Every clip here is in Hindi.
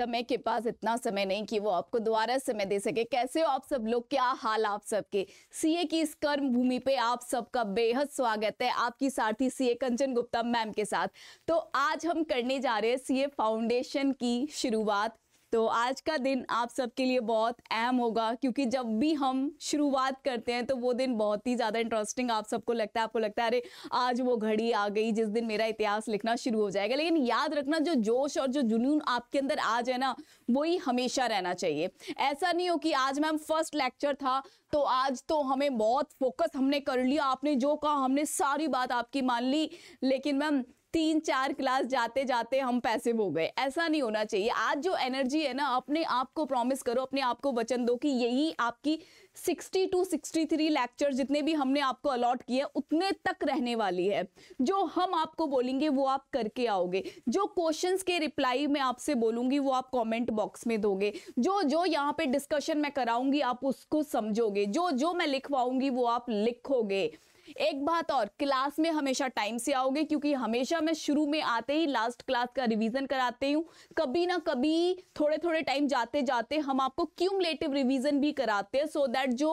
समय के पास इतना समय नहीं कि वो आपको दोबारा समय दे सके कैसे हो आप सब लोग क्या हाल आप सबके सीए की इस कर्म भूमि पे आप सबका बेहद स्वागत है आपकी सारथी सीए कंचन गुप्ता मैम के साथ तो आज हम करने जा रहे हैं सीए फाउंडेशन की शुरुआत तो आज का दिन आप सबके लिए बहुत अहम होगा क्योंकि जब भी हम शुरुआत करते हैं तो वो दिन बहुत ही ज़्यादा इंटरेस्टिंग आप सबको लगता है आपको लगता है अरे आज वो घड़ी आ गई जिस दिन मेरा इतिहास लिखना शुरू हो जाएगा लेकिन याद रखना जो जोश और जो जुनून आपके अंदर आज है ना वही हमेशा रहना चाहिए ऐसा नहीं हो कि आज मैम फर्स्ट लेक्चर था तो आज तो हमें बहुत फोकस हमने कर लिया आपने जो कहा हमने सारी बात आपकी मान ली लेकिन मैम तीन चार क्लास जाते जाते हम पैसे हो गए ऐसा नहीं होना चाहिए आज जो एनर्जी है ना अपने आप को प्रॉमिस करो अपने आप को वचन दो कि यही आपकी 60 टू 63 लेक्चर जितने भी हमने आपको अलॉट किए उतने तक रहने वाली है जो हम आपको बोलेंगे वो आप करके आओगे जो क्वेश्चंस के रिप्लाई मैं आपसे बोलूंगी वो आप कमेंट बॉक्स में दोगे जो जो यहाँ पे डिस्कशन मैं कराऊंगी आप उसको समझोगे जो जो मैं लिखवाऊंगी वो आप लिखोगे एक बात और क्लास में हमेशा टाइम से आओगे क्योंकि हमेशा मैं शुरू में आते ही लास्ट क्लास का रिवीजन कराते हूँ कभी ना कभी थोड़े थोड़े टाइम जाते जाते हम आपको क्यूमलेटिव रिवीजन भी कराते हैं सो दैट जो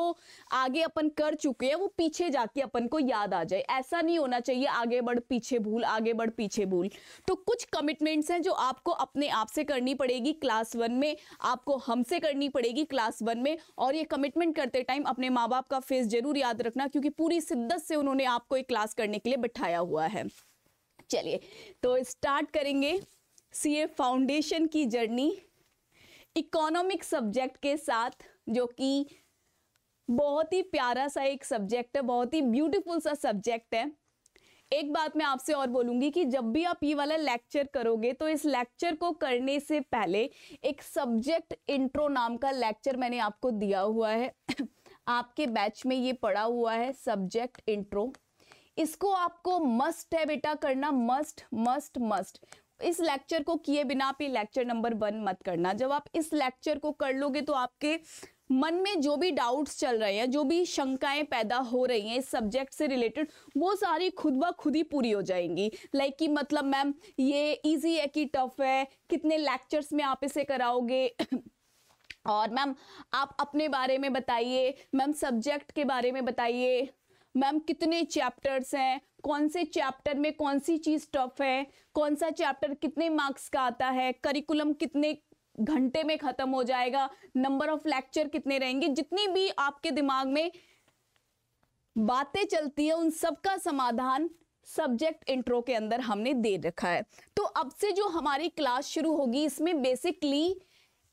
आगे अपन कर चुके हैं वो पीछे जाके अपन को याद आ जाए ऐसा नहीं होना चाहिए आगे बढ़ पीछे भूल आगे बढ़ पीछे भूल तो कुछ कमिटमेंट्स हैं जो आपको अपने आप से करनी पड़ेगी क्लास वन में आपको हमसे करनी पड़ेगी क्लास वन में और ये कमिटमेंट करते टाइम अपने माँ बाप का फेस जरूर याद रखना क्योंकि पूरी शिद्दत पर्पज़ से उन्होंने आपको एक क्लास करने के लिए बिठाया हुआ है चलिए तो स्टार्ट करेंगे सीए फाउंडेशन की जर्नी इकोनॉमिक सब्जेक्ट के साथ जो कि बहुत ही प्यारा सा एक सब्जेक्ट है बहुत ही ब्यूटीफुल सा सब्जेक्ट है एक बात मैं आपसे और बोलूंगी कि जब भी आप ये वाला लेक्चर करोगे तो इस लेक्चर को करने से पहले एक सब्जेक्ट इंट्रो नाम का लेक्चर मैंने आपको दिया हुआ है आपके बैच में ये पड़ा हुआ है सब्जेक्ट इंट्रो इसको आपको मस्ट है बेटा करना मस्ट मस्ट मस्ट इस लेक्चर को किए बिना आप ये लेक्चर नंबर वन मत करना जब आप इस लेक्चर को कर लोगे तो आपके मन में जो भी डाउट्स चल रहे हैं जो भी शंकाएं पैदा हो रही हैं इस सब्जेक्ट से रिलेटेड वो सारी खुद ब खुद ही पूरी हो जाएंगी लाइक like कि मतलब मैम ये इजी है कि टफ है कितने लेक्चर्स में आप इसे कराओगे और मैम आप अपने बारे में बताइए मैम सब्जेक्ट के बारे में बताइए मैम कितने चैप्टर्स हैं कौन से चैप्टर में कौन सी चीज़ टफ है कौन सा चैप्टर कितने मार्क्स का आता है करिकुलम कितने घंटे में ख़त्म हो जाएगा नंबर ऑफ लेक्चर कितने रहेंगे जितनी भी आपके दिमाग में बातें चलती हैं उन सब का समाधान सब्जेक्ट इंट्रो के अंदर हमने दे रखा है तो अब से जो हमारी क्लास शुरू होगी इसमें बेसिकली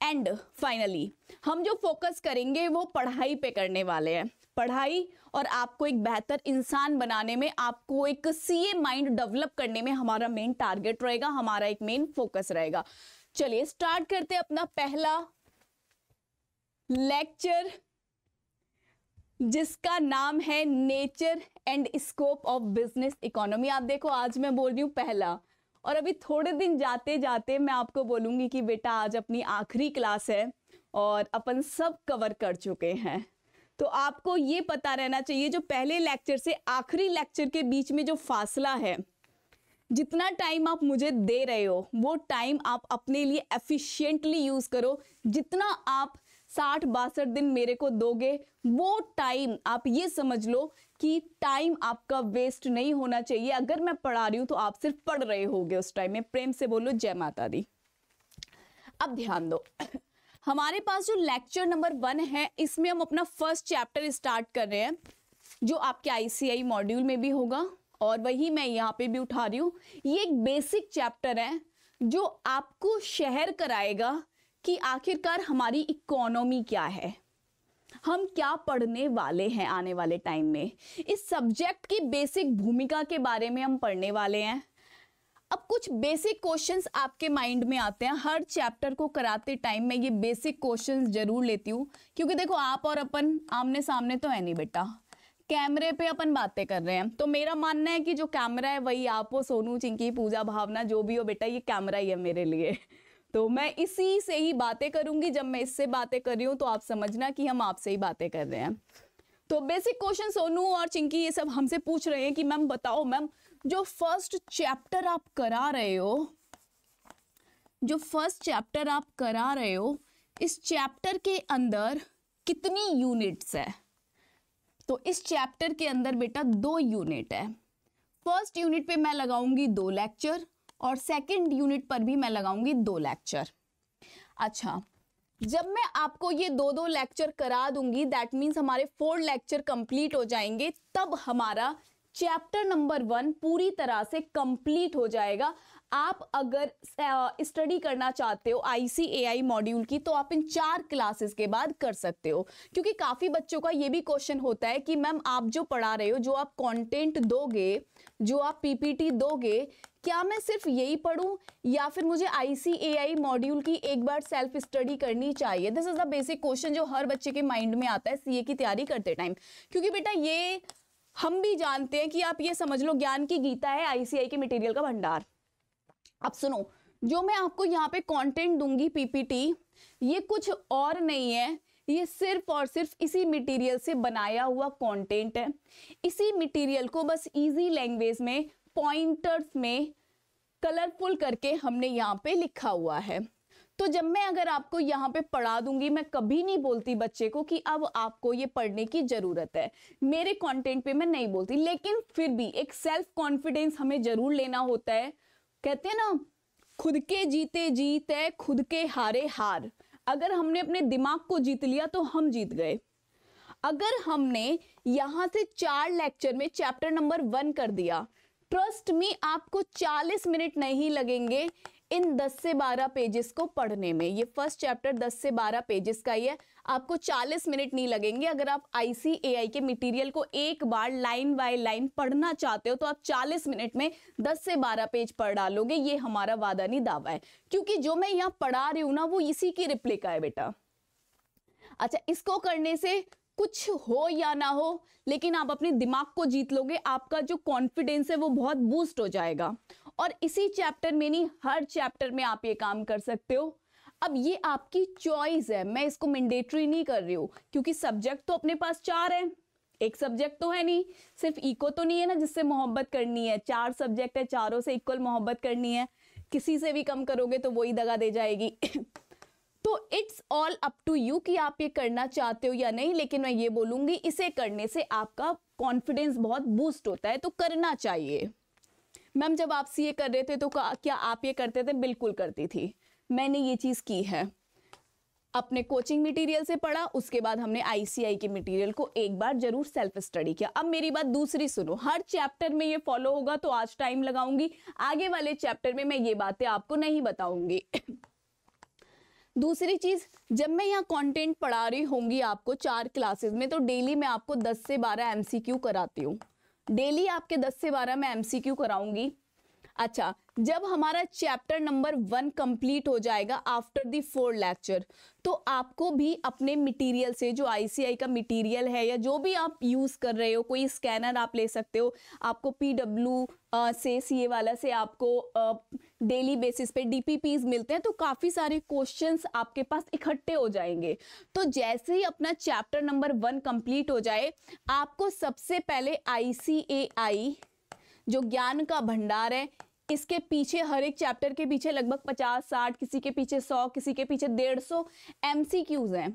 एंड फाइनली हम जो फोकस करेंगे वो पढ़ाई पे करने वाले हैं पढ़ाई और आपको एक बेहतर इंसान बनाने में आपको एक सी ए माइंड डेवलप करने में हमारा मेन टारगेट रहेगा हमारा एक मेन फोकस रहेगा चलिए स्टार्ट करते हैं अपना पहला लेक्चर जिसका नाम है nature and scope of business economy आप देखो आज मैं बोल रही हूं पहला और अभी थोड़े दिन जाते जाते मैं आपको बोलूँगी कि बेटा आज अपनी आखिरी क्लास है और अपन सब कवर कर चुके हैं तो आपको ये पता रहना चाहिए जो पहले लेक्चर से आखिरी लेक्चर के बीच में जो फासला है जितना टाइम आप मुझे दे रहे हो वो टाइम आप अपने लिए एफिशिएंटली यूज़ करो जितना आप साठ बासठ दिन मेरे को दोगे वो टाइम आप ये समझ लो कि टाइम आपका वेस्ट नहीं होना चाहिए अगर मैं पढ़ा रही हूँ तो आप सिर्फ पढ़ रहे होगे उस टाइम में प्रेम से बोलो जय माता दी अब ध्यान दो हमारे पास जो लेक्चर नंबर वन है इसमें हम अपना फर्स्ट चैप्टर स्टार्ट कर रहे हैं जो आपके आईसीआई मॉड्यूल में भी होगा और वही मैं यहाँ पे भी उठा रही हूँ ये एक बेसिक चैप्टर है जो आपको शहर कराएगा कि आखिरकार हमारी इकोनॉमी क्या है हम क्या पढ़ने वाले हैं आने वाले टाइम में इस सब्जेक्ट की बेसिक भूमिका के बारे में हम पढ़ने वाले हैं अब कुछ बेसिक क्वेश्चंस आपके माइंड में आते हैं हर चैप्टर को कराते टाइम में ये बेसिक क्वेश्चंस जरूर लेती हूँ क्योंकि देखो आप और अपन आमने सामने तो है नहीं बेटा कैमरे पे अपन बातें कर रहे हैं तो मेरा मानना है कि जो कैमरा है वही आप हो सोनू चिंकी पूजा भावना जो भी हो बेटा ये कैमरा ही है मेरे लिए तो मैं इसी से ही बातें करूंगी जब मैं इससे बातें कर रही हूँ तो आप समझना कि हम आपसे ही बातें कर रहे हैं तो बेसिक क्वेश्चन सोनू और चिंकी ये सब हमसे पूछ रहे हैं कि मैम बताओ मैम जो फर्स्ट चैप्टर आप करा रहे हो जो फर्स्ट चैप्टर आप करा रहे हो इस चैप्टर के अंदर कितनी यूनिट्स है तो इस चैप्टर के अंदर बेटा दो यूनिट है फर्स्ट यूनिट पे मैं लगाऊंगी दो लेक्चर और सेकंड यूनिट पर भी मैं लगाऊंगी दो लेक्चर अच्छा जब मैं आपको ये दो दो लेक्चर करा दूंगी दैट मीन्स हमारे फोर लेक्चर कंप्लीट हो जाएंगे तब हमारा चैप्टर नंबर वन पूरी तरह से कंप्लीट हो जाएगा आप अगर स्टडी करना चाहते हो आईसीएआई मॉड्यूल की तो आप इन चार क्लासेस के बाद कर सकते हो क्योंकि काफ़ी बच्चों का ये भी क्वेश्चन होता है कि मैम आप जो पढ़ा रहे हो जो आप कंटेंट दोगे जो आप पीपीटी दोगे क्या मैं सिर्फ यही पढ़ूं या फिर मुझे आईसीएआई मॉड्यूल की एक बार सेल्फ स्टडी करनी चाहिए this is the basic question जो हर बच्चे के माइंड में आता है सीए की तैयारी करते टाइम क्योंकि बेटा ये हम भी जानते हैं कि आप ये समझ लो ज्ञान की गीता है आईसीआई के मटेरियल का भंडार अब सुनो जो मैं आपको यहाँ पे कंटेंट दूंगी पीपीटी ये कुछ और नहीं है ये सिर्फ और सिर्फ इसी मटेरियल से बनाया हुआ कंटेंट है इसी मटेरियल को बस इजी लैंग्वेज में पॉइंटर्स में कलरफुल करके हमने यहाँ पे लिखा हुआ है तो जब मैं अगर आपको यहाँ पे पढ़ा दूंगी मैं कभी नहीं बोलती बच्चे को कि अब आपको ये पढ़ने की ज़रूरत है मेरे कंटेंट पे मैं नहीं बोलती लेकिन फिर भी एक सेल्फ कॉन्फिडेंस हमें ज़रूर लेना होता है कहते हैं ना खुद के जीते जीत है खुद के हारे हार अगर हमने अपने दिमाग को जीत लिया तो हम जीत गए अगर हमने यहां से चार लेक्चर में चैप्टर नंबर वन कर दिया ट्रस्ट मी आपको 40 मिनट नहीं लगेंगे इन 10 से 12 पेजेस को पढ़ने में ये फर्स्ट चैप्टर 10 से 12 पेजेस का ही है आपको 40 मिनट नहीं लगेंगे अगर आप आईसीएआई के मटेरियल को एक बार लाइन बाय लाइन पढ़ना चाहते हो तो आप 40 मिनट में 10 से 12 पेज पढ़ डालोगे ये हमारा वादा नहीं दावा है क्योंकि जो मैं यहाँ पढ़ा रही हूँ ना वो इसी की रिप्लिका है बेटा अच्छा इसको करने से कुछ हो या ना हो लेकिन आप अपने दिमाग को जीत लोगे आपका जो कॉन्फिडेंस है वो बहुत बूस्ट हो जाएगा और इसी चैप्टर में नहीं हर चैप्टर में आप ये काम कर सकते हो अब ये आपकी चॉइस है मैं इसको मैंडेटरी नहीं कर रही हूँ क्योंकि सब्जेक्ट तो अपने पास चार है एक सब्जेक्ट तो है नहीं सिर्फ इको तो नहीं है ना जिससे मोहब्बत करनी है चार सब्जेक्ट है चारों से इक्वल मोहब्बत करनी है किसी से भी कम करोगे तो वही दगा दे जाएगी तो it's all up to you कि आप ये करना चाहते हो या नहीं लेकिन मैं ये बोलूंगी इसे करने से आपका कॉन्फिडेंस बहुत बूस्ट होता है तो करना चाहिए मैम जब आप सी ए कर रहे थे तो क्या आप ये करते थे बिल्कुल करती थी मैंने ये चीज़ की है अपने कोचिंग मटेरियल से पढ़ा उसके बाद हमने आईसीआई के मटेरियल को एक बार जरूर सेल्फ स्टडी किया अब मेरी बात दूसरी सुनो हर चैप्टर में ये फॉलो होगा तो आज टाइम लगाऊंगी आगे वाले चैप्टर में मैं ये बातें आपको नहीं बताऊंगी दूसरी चीज़ जब मैं यहाँ कंटेंट पढ़ा रही होंगी आपको चार क्लासेस में तो डेली मैं आपको 10 से 12 एमसीक्यू कराती हूँ डेली आपके 10 से 12 मैं एमसीक्यू कराऊंगी अच्छा जब हमारा चैप्टर नंबर वन कंप्लीट हो जाएगा आफ्टर दी फोर लेक्चर तो आपको भी अपने मटेरियल से जो आईसीआई का मटेरियल है या जो भी आप यूज़ कर रहे हो कोई स्कैनर आप ले सकते हो आपको पीडब्ल्यू से सीए वाला से आपको डेली बेसिस पे डीपीपीज मिलते हैं तो काफ़ी सारे क्वेश्चंस आपके पास इकट्ठे हो जाएंगे तो जैसे ही अपना चैप्टर नंबर वन कंप्लीट हो जाए आपको सबसे पहले आई जो ज्ञान का भंडार है इसके पीछे हर एक चैप्टर के पीछे लगभग पचास साठ किसी के पीछे सौ किसी के पीछे डेढ़ सौ एम हैं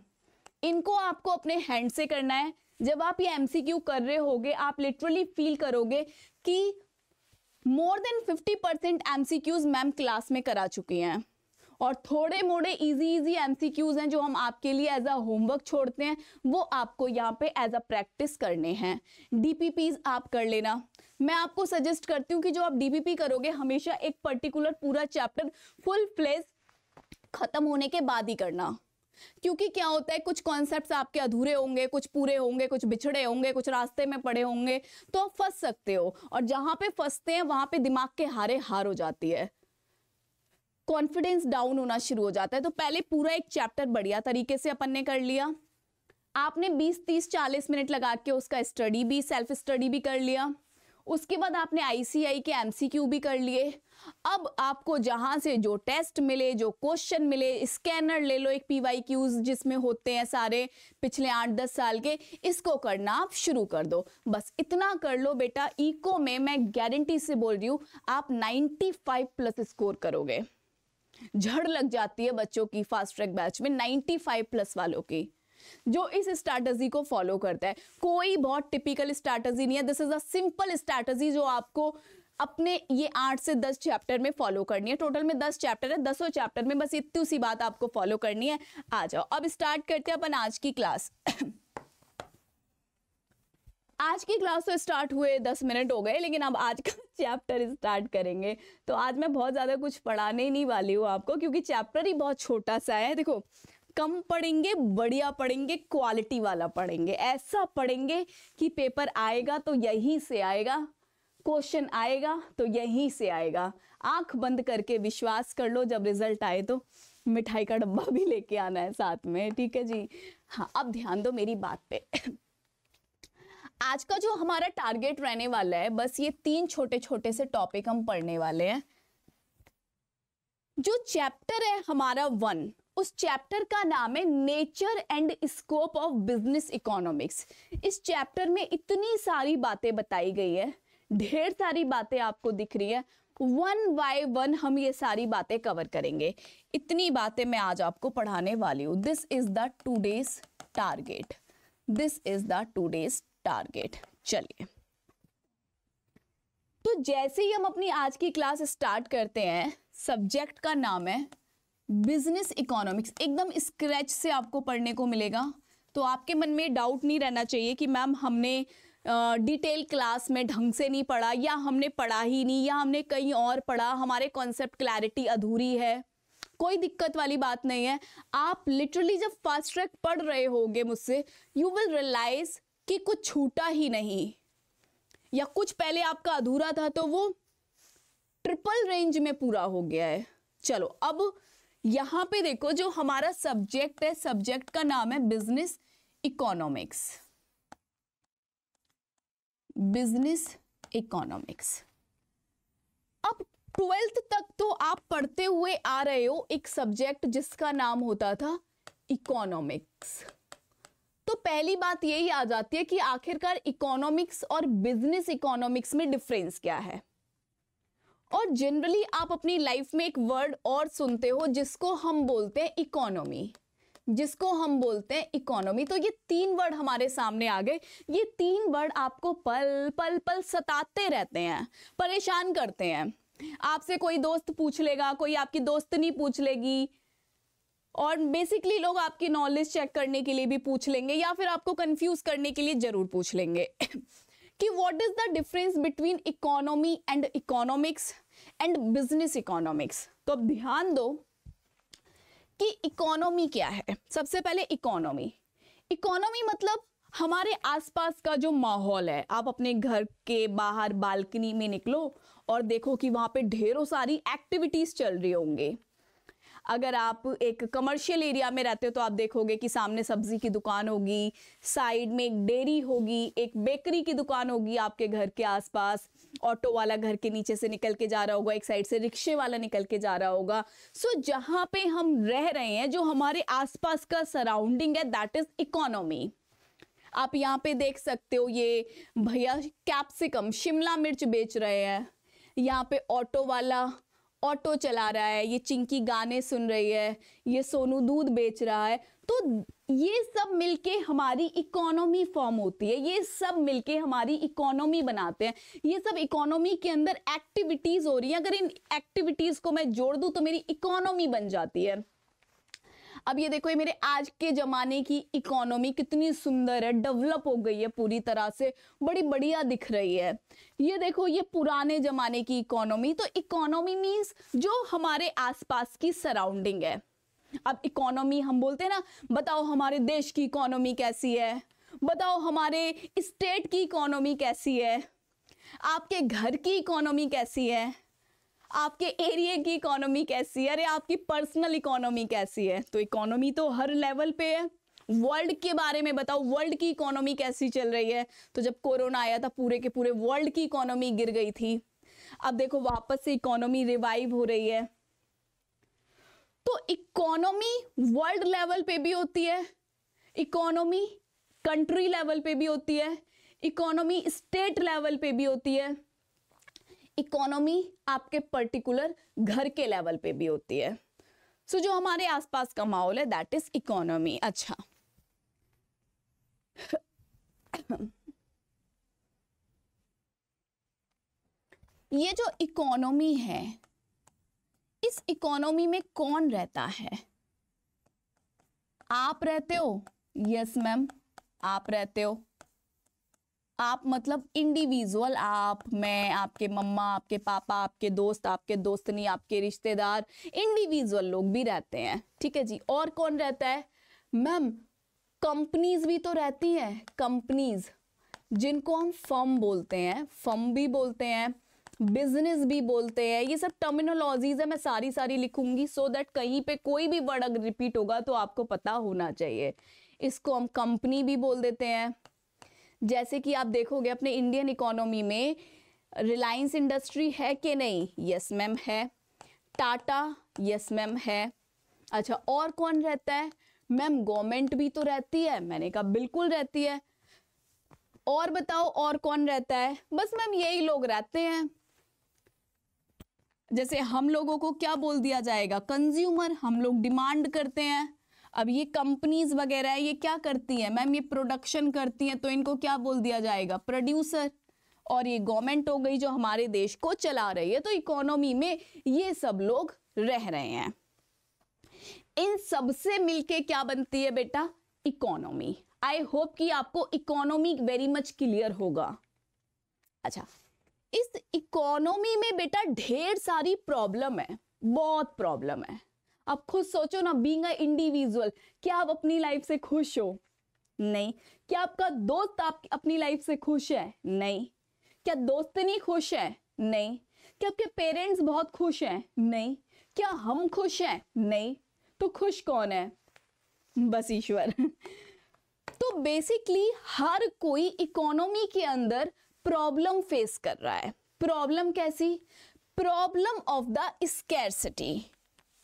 इनको आपको अपने हैंड से करना है जब आप ये एम कर रहे होगे आप लिटरली फील करोगे कि मोर देन 50 परसेंट एम मैम क्लास में करा चुकी हैं और थोड़े मोड़े इजी इजी एम हैं जो हम आपके लिए एज अ होमवर्क छोड़ते हैं वो आपको यहाँ पे एज अ प्रैक्टिस करने हैं डी आप कर लेना मैं आपको सजेस्ट करती हूँ कि जो आप डीबीपी करोगे हमेशा एक पर्टिकुलर पूरा चैप्टर फुल फ्लेज खत्म होने के बाद ही करना क्योंकि क्या होता है कुछ कॉन्सेप्ट्स आपके अधूरे होंगे कुछ पूरे होंगे कुछ बिछड़े होंगे कुछ रास्ते में पड़े होंगे तो आप फंस सकते हो और जहां पे फंसते हैं वहां पे दिमाग के हारे हार हो जाती है कॉन्फिडेंस डाउन होना शुरू हो जाता है तो पहले पूरा एक चैप्टर बढ़िया तरीके से अपन ने कर लिया आपने बीस तीस चालीस मिनट लगा के उसका स्टडी भी सेल्फ स्टडी भी कर लिया उसके बाद आपने आईसीआई के एमसीक्यू भी कर लिए अब आपको जहाँ से जो टेस्ट मिले जो क्वेश्चन मिले स्कैनर ले लो एक पी क्यूज जिसमें होते हैं सारे पिछले आठ दस साल के इसको करना आप शुरू कर दो बस इतना कर लो बेटा इको में मैं गारंटी से बोल रही हूँ आप 95 प्लस स्कोर करोगे झड़ लग जाती है बच्चों की फास्ट ट्रैक बैच में 95 प्लस वालों की जो इस स्ट्रैटेजी को फॉलो करता है कोई बहुत टिपिकल स्ट्रैटेजी नहीं है this is a simple strategy जो आपको अपने ये आठ से दस चैप्टर में फॉलो करनी है टोटल में दस चैप्टर है दसों चैप्टर में बस इतनी उसी बात आपको फॉलो करनी है आ जाओ अब स्टार्ट करते हैं अपन आज की क्लास आज की क्लास तो स्टार्ट हुए दस मिनट हो गए लेकिन अब आज का चैप्टर स्टार्ट करेंगे तो आज मैं बहुत ज़्यादा कुछ पढ़ाने नहीं वाली हूँ आपको क्योंकि चैप्टर ही बहुत छोटा सा है देखो कम पढ़ेंगे बढ़िया पढ़ेंगे क्वालिटी वाला पढ़ेंगे ऐसा पढ़ेंगे कि पेपर आएगा तो यहीं से आएगा क्वेश्चन आएगा तो यहीं से आएगा आंख बंद करके विश्वास कर लो जब रिजल्ट आए तो मिठाई का डब्बा भी लेके आना है साथ में ठीक है जी हाँ अब ध्यान दो मेरी बात पे आज का जो हमारा टारगेट रहने वाला है बस ये तीन छोटे छोटे से टॉपिक हम पढ़ने वाले हैं जो चैप्टर है हमारा वन उस चैप्टर का नाम है nature and scope of business economics इस चैप्टर में इतनी सारी बातें बताई गई है ढेर सारी बातें आपको दिख रही है वन बाय वन हम ये सारी बातें कवर करेंगे इतनी बातें मैं आज आपको पढ़ाने वाली हूँ this is the two days target this is the two days target चलिए तो जैसे ही हम अपनी आज की क्लास स्टार्ट करते हैं सब्जेक्ट का नाम है बिजनेस इकोनॉमिक्स एकदम स्क्रैच से आपको पढ़ने को मिलेगा तो आपके मन में डाउट नहीं रहना चाहिए कि मैम हमने डिटेल uh, क्लास में ढंग से नहीं पढ़ा या हमने पढ़ा ही नहीं या हमने कहीं और पढ़ा हमारे कॉन्सेप्ट क्लैरिटी अधूरी है कोई दिक्कत वाली बात नहीं है आप लिटरली जब फास्ट ट्रैक पढ़ रहे होंगे मुझसे यू विल रियलाइज कि कुछ छूटा ही नहीं या कुछ पहले आपका अधूरा था तो वो ट्रिपल रेंज में पूरा हो गया है चलो अब यहाँ पे देखो जो हमारा सब्जेक्ट है सब्जेक्ट का नाम है बिजनेस इकोनॉमिक्स बिजनेस इकोनॉमिक्स अब ट्वेल्थ तक तो आप पढ़ते हुए आ रहे हो एक सब्जेक्ट जिसका नाम होता था इकोनॉमिक्स तो पहली बात यही आ जाती है कि आखिरकार इकोनॉमिक्स और बिजनेस इकोनॉमिक्स में डिफरेंस क्या है और जनरली आप अपनी लाइफ में एक वर्ड और सुनते हो जिसको हम बोलते हैं इकोनॉमी जिसको हम बोलते हैं इकोनॉमी तो ये तीन वर्ड हमारे सामने आ गए ये तीन वर्ड आपको पल पल पल सताते रहते हैं परेशान करते हैं आपसे कोई दोस्त पूछ लेगा कोई आपकी दोस्त नहीं पूछ लेगी और बेसिकली लोग आपकी नॉलेज चेक करने के लिए भी पूछ लेंगे या फिर आपको कंफ्यूज करने के लिए ज़रूर पूछ लेंगे कि what is the difference between economy and economics and business economics तो अब ध्यान दो कि इकोनॉमी क्या है सबसे पहले इकोनॉमी इकोनॉमी मतलब हमारे आसपास का जो माहौल है आप अपने घर के बाहर बालकनी में निकलो और देखो कि वहाँ पे ढेरों सारी एक्टिविटीज़ चल रही होंगे अगर आप एक कमर्शियल एरिया में रहते हो तो आप देखोगे कि सामने सब्जी की दुकान होगी साइड में एक डेयरी होगी एक बेकरी की दुकान होगी आपके घर के आसपास ऑटो वाला घर के नीचे से निकल के जा रहा होगा एक साइड से रिक्शे वाला निकल के जा रहा होगा सो so, जहाँ पे हम रह रहे हैं जो हमारे आसपास का सराउंडिंग है दैट इज इकोनॉमी आप यहाँ पे देख सकते हो ये भैया कैप्सिकम शिमला मिर्च बेच रहे हैं यहाँ पे ऑटो वाला ऑटो चला रहा है ये चिंकी गाने सुन रही है ये सोनू दूध बेच रहा है तो ये सब मिलके हमारी इकोनॉमी फॉर्म होती है ये सब मिलके हमारी इकोनॉमी बनाते हैं ये सब इकोनॉमी के अंदर एक्टिविटीज़ हो रही हैं अगर इन एक्टिविटीज़ को मैं जोड़ दूँ तो मेरी इकोनॉमी बन जाती है अब ये देखो ये मेरे आज के ज़माने की इकोनॉमी कितनी सुंदर है डेवलप हो गई है पूरी तरह से बड़ी बढ़िया दिख रही है ये देखो ये पुराने ज़माने की इकोनॉमी तो इकोनॉमी मीन्स जो हमारे आसपास की सराउंडिंग है अब इकोनॉमी हम बोलते हैं ना बताओ हमारे देश की इकोनॉमी कैसी है बताओ हमारे स्टेट की इकोनॉमी कैसी है आपके घर की इकोनॉमी कैसी है आपके एरिया की इकोनॉमी कैसी है अरे आपकी पर्सनल इकोनॉमी कैसी है तो इकोनॉमी तो हर लेवल पे है वर्ल्ड के बारे में बताओ वर्ल्ड की इकोनॉमी कैसी चल रही है तो जब कोरोना आया था पूरे के पूरे वर्ल्ड की इकोनॉमी गिर गई थी अब देखो वापस से इकोनॉमी रिवाइव हो रही है तो इकोनॉमी वर्ल्ड लेवल पे भी होती है इकोनॉमी कंट्री लेवल पे भी होती है इकोनॉमी स्टेट लेवल पे भी होती है इकोनॉमी आपके पर्टिकुलर घर के लेवल पे भी होती है सो so, जो हमारे आसपास का माहौल है दैट इज इकोनॉमी अच्छा ये जो इकोनॉमी है इस इकोनॉमी में कौन रहता है आप रहते हो यस yes, मैम आप रहते हो आप मतलब इंडिविजुअल आप मैं आपके मम्मा आपके पापा आपके दोस्त आपके दोस्तनी आपके रिश्तेदार इंडिविजुअल लोग भी रहते हैं ठीक है जी और कौन रहता है मैम कंपनीज भी तो रहती हैं कंपनीज जिनको हम फर्म बोलते हैं फर्म भी बोलते हैं बिजनेस भी बोलते हैं ये सब टर्मिनोलॉजीज है मैं सारी सारी लिखूंगी सो so दैट कहीं पे कोई भी वर्ड अगर रिपीट होगा तो आपको पता होना चाहिए इसको हम कंपनी भी बोल देते हैं जैसे कि आप देखोगे अपने इंडियन इकोनॉमी में रिलायंस इंडस्ट्री है कि नहीं यस मैम है टाटा यस मैम है अच्छा और कौन रहता है मैम गवर्नमेंट भी तो रहती है मैंने कहा बिल्कुल रहती है और बताओ और कौन रहता है बस मैम यही लोग रहते हैं जैसे हम लोगों को क्या बोल दिया जाएगा कंज्यूमर हम लोग डिमांड करते हैं अब ये कंपनीज वगैरह है ये क्या करती हैं मैम ये प्रोडक्शन करती हैं तो इनको क्या बोल दिया जाएगा प्रोड्यूसर और ये गवर्नमेंट हो गई जो हमारे देश को चला रही है तो इकोनॉमी में ये सब लोग रह रहे हैं इन सबसे मिलके क्या बनती है बेटा इकोनॉमी आई होप कि आपको इकोनॉमी वेरी मच क्लियर होगा अच्छा इस इकोनॉमी में बेटा ढेर सारी प्रॉब्लम है बहुत प्रॉब्लम है आप खुद सोचो ना बींग इंडिविजुअल क्या आप अपनी लाइफ से खुश हो नहीं क्या आपका दोस्त आप अपनी लाइफ से खुश है नहीं क्या दोस्त नहीं खुश है नहीं क्या आपके पेरेंट्स बहुत खुश हैं नहीं क्या हम खुश हैं नहीं तो खुश कौन है बस ईश्वर तो बेसिकली हर कोई इकोनॉमी के अंदर प्रॉब्लम फेस कर रहा है प्रॉब्लम कैसी problem of the scarcity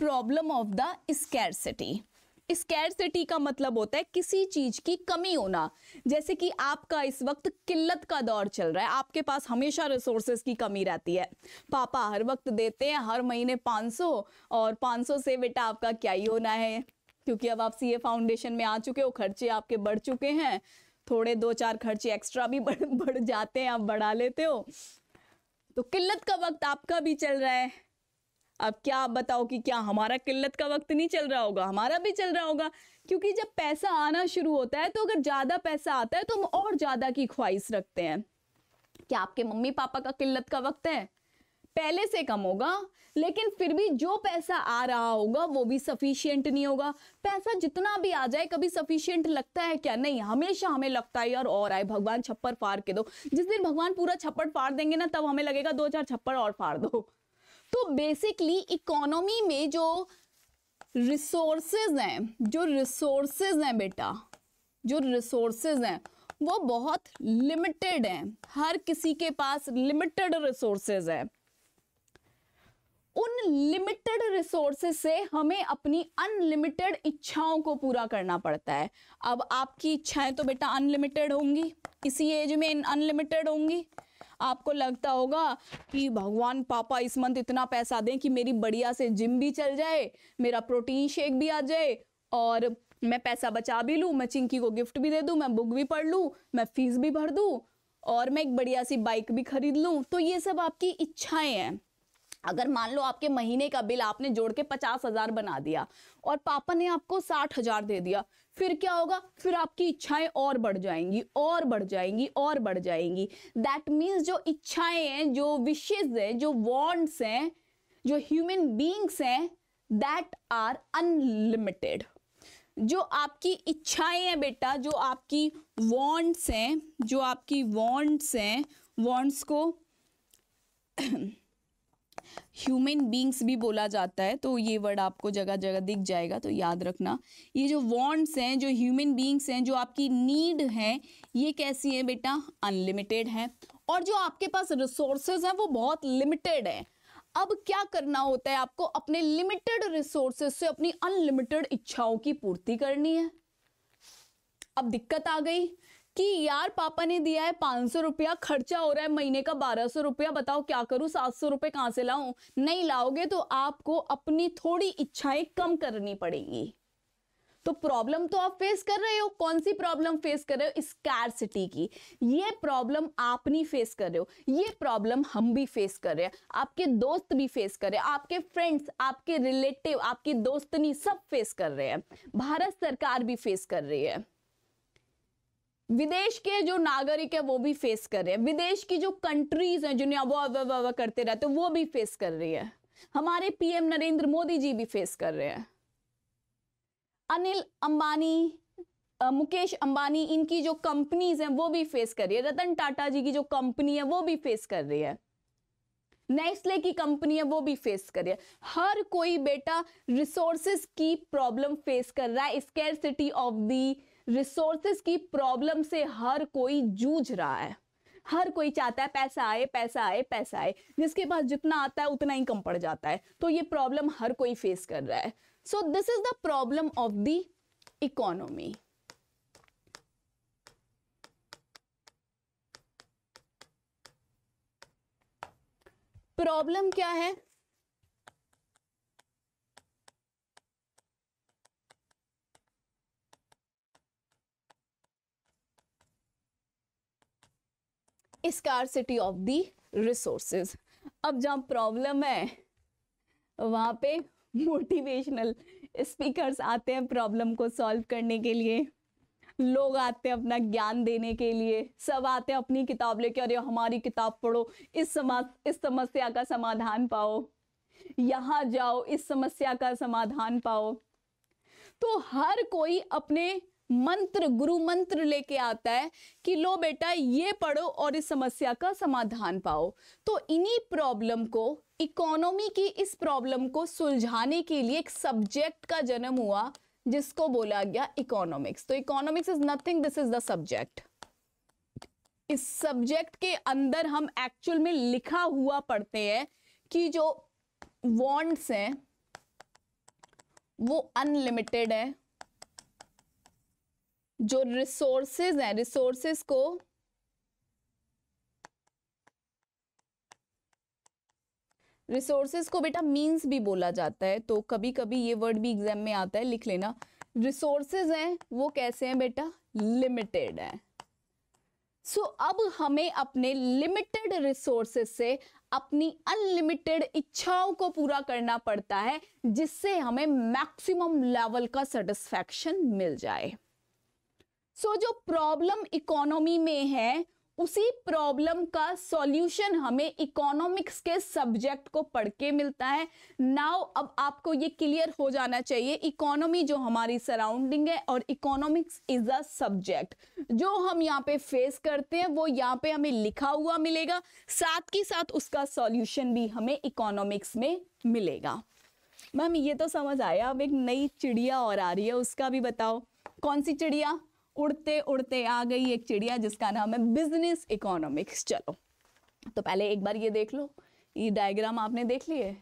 problem of the scarcity scarcity का मतलब होता है किसी चीज की कमी होना जैसे कि आपका इस वक्त किल्लत का दौर चल रहा है आपके पास हमेशा रिसोर्सेज की कमी रहती है पापा हर वक्त देते हैं हर महीने 500 और 500 से बेटा आपका क्या ही होना है क्योंकि अब आप सीए फाउंडेशन में आ चुके हो खर्चे आपके बढ़ चुके हैं थोड़े दो चार खर्चे एक्स्ट्रा भी बढ़ बढ़ जाते हैं आप बढ़ा लेते हो तो किल्लत का वक्त आपका भी चल रहा है अब क्या आप बताओ कि क्या हमारा किल्लत का वक्त नहीं चल रहा होगा हमारा भी चल रहा होगा क्योंकि जब पैसा आना शुरू होता है तो अगर ज़्यादा पैसा आता है तो हम और ज़्यादा की ख्वाहिश रखते हैं क्या आपके मम्मी पापा का किल्लत का वक्त है पहले से कम होगा लेकिन फिर भी जो पैसा आ रहा होगा वो भी सफिशियंट नहीं होगा पैसा जितना भी आ जाए कभी सफिशियंट लगता है क्या नहीं हमेशा हमें लगता है यार और आए भगवान छप्पर फाड़ के दो जिस दिन भगवान पूरा छप्पर फाड़ देंगे ना तब हमें लगेगा दो चार छप्पर और फाड़ दो तो बेसिकली इकोनॉमी में जो रिसोर्सेज हैं जो रिसोर्सेज हैं बेटा जो रिसोर्सेज हैं वो बहुत लिमिटेड हैं हर किसी के पास लिमिटेड रिसोर्सेज है उन लिमिटेड रिसोर्सेज से हमें अपनी अनलिमिटेड इच्छाओं को पूरा करना पड़ता है अब आपकी इच्छाएं तो बेटा अनलिमिटेड होंगी इसी एज में अनलिमिटेड होंगी आपको लगता होगा कि भगवान पापा इस मंथ इतना पैसा दें कि मेरी बढ़िया से जिम भी चल जाए मेरा प्रोटीन शेक भी आ जाए और मैं पैसा बचा भी लूँ मैं चिंकी को गिफ्ट भी दे दूँ मैं बुक भी पढ़ लूँ मैं फीस भी भर दूँ और मैं एक बढ़िया सी बाइक भी खरीद लूँ तो ये सब आपकी इच्छाएं हैं अगर मान लो आपके महीने का बिल आपने जोड़ के पचास हज़ार बना दिया और पापा ने आपको साठ हज़ार दे दिया फिर क्या होगा फिर आपकी इच्छाएं और बढ़ जाएंगी और बढ़ जाएंगी और बढ़ जाएंगी दैट मीन्स जो इच्छाएं हैं जो विशेज हैं जो वॉन्ट्स हैं जो ह्यूमन बींग्स हैं दैट आर अनलिमिटेड जो आपकी इच्छाएं हैं बेटा जो आपकी वॉन्ट्स हैं जो आपकी वॉन्ट्स हैं वॉन्ट्स को ह्यूमन बींग्स भी बोला जाता है तो ये वर्ड आपको जगह जगह दिख जाएगा तो याद रखना ये जो वॉन्ट्स हैं जो ह्यूमन बींग्स हैं जो आपकी नीड हैं ये कैसी हैं बेटा अनलिमिटेड हैं और जो आपके पास रिसोर्सेज हैं वो बहुत लिमिटेड हैं अब क्या करना होता है आपको अपने लिमिटेड रिसोर्सेज से अपनी अनलिमिटेड इच्छाओं की पूर्ति करनी है अब दिक्कत आ गई कि यार पापा ने दिया है पांच सौ रुपया खर्चा हो रहा है महीने का बारह सौ रुपया बताओ क्या करूं सात सौ रुपये कहाँ से लाऊं नहीं लाओगे तो आपको अपनी थोड़ी इच्छाएं कम करनी पड़ेगी तो प्रॉब्लम तो आप फेस कर रहे हो कौन सी प्रॉब्लम फेस कर रहे हो सिटी की ये प्रॉब्लम आप नहीं फेस कर रहे हो ये प्रॉब्लम हम भी फेस कर रहे हैं आपके दोस्त भी फेस कर रहे हैं आपके फ्रेंड्स आपके रिलेटिव आपकी दोस्तनी सब फेस कर रहे हैं भारत सरकार भी फेस कर रही है विदेश के जो नागरिक है वो भी फेस कर रहे हैं विदेश की जो कंट्रीज हैं जिन्हें अब अब करते रहते हैं वो भी फेस कर रही है हमारे पीएम नरेंद्र मोदी जी भी फेस कर रहे हैं अनिल अंबानी मुकेश अंबानी इनकी जो कंपनीज हैं वो भी फेस कर रही है रतन टाटा जी की जो कंपनी है वो भी फेस कर रही है नेस्ले की कंपनी है वो भी फेस कर रही है हर कोई बेटा रिसोर्सिस की प्रॉब्लम फेस कर रहा है सिटी ऑफ दी रिसोर्सेज की प्रॉब्लम से हर कोई जूझ रहा है हर कोई चाहता है पैसा आए पैसा आए पैसा आए जिसके पास जितना आता है उतना ही कम पड़ जाता है तो ये प्रॉब्लम हर कोई फेस कर रहा है so this is the problem of the economy problem क्या है स्कारसिटी ऑफ दी रिसोर्सेज अब जहाँ प्रॉब्लम है वहाँ पे मोटिवेशनल स्पीकर्स आते हैं प्रॉब्लम को सॉल्व करने के लिए लोग आते हैं अपना ज्ञान देने के लिए सब आते हैं अपनी किताब लेके अरे हमारी किताब पढ़ो इस समा इस समस्या का समाधान पाओ यहाँ जाओ इस समस्या का समाधान पाओ तो हर कोई अपने मंत्र गुरु मंत्र लेके आता है कि लो बेटा ये पढ़ो और इस समस्या का समाधान पाओ तो इन्हीं प्रॉब्लम को इकोनॉमी की इस प्रॉब्लम को सुलझाने के लिए एक सब्जेक्ट का जन्म हुआ जिसको बोला गया इकोनॉमिक्स तो economics is nothing this is the subject इस सब्जेक्ट के अंदर हम एक्चुअल में लिखा हुआ पढ़ते हैं कि जो वॉन्ट्स हैं वो अनलिमिटेड है जो रिसोर्सेज हैं रिसोर्सेज को रिसोर्सेज को बेटा मीन्स भी बोला जाता है तो कभी कभी ये वर्ड भी एग्जाम में आता है लिख लेना रिसोर्सेज हैं वो कैसे हैं बेटा लिमिटेड है सो so, अब हमें अपने लिमिटेड रिसोर्सेज से अपनी अनलिमिटेड इच्छाओं को पूरा करना पड़ता है जिससे हमें मैक्सिमम लेवल का सेटिस्फैक्शन मिल जाए सो जो प्रॉब्लम इकोनॉमी में है उसी प्रॉब्लम का सॉल्यूशन हमें इकोनॉमिक्स के सब्जेक्ट को पढ़ के मिलता है नाउ अब आपको ये क्लियर हो जाना चाहिए इकोनॉमी जो हमारी सराउंडिंग है और इकोनॉमिक्स इज अ सब्जेक्ट जो हम यहाँ पे फेस करते हैं वो यहाँ पे हमें लिखा हुआ मिलेगा साथ के साथ उसका सॉल्यूशन भी हमें इकोनॉमिक्स में मिलेगा मैम ये तो समझ आया अब एक नई चिड़िया और आ रही है उसका भी बताओ कौन सी चिड़िया उड़ते उड़ते आ गई एक चिड़िया जिसका नाम है बिजनेस इकोनॉमिक्स चलो तो पहले एक बार ये देख लो ये डायग्राम आपने देख लिए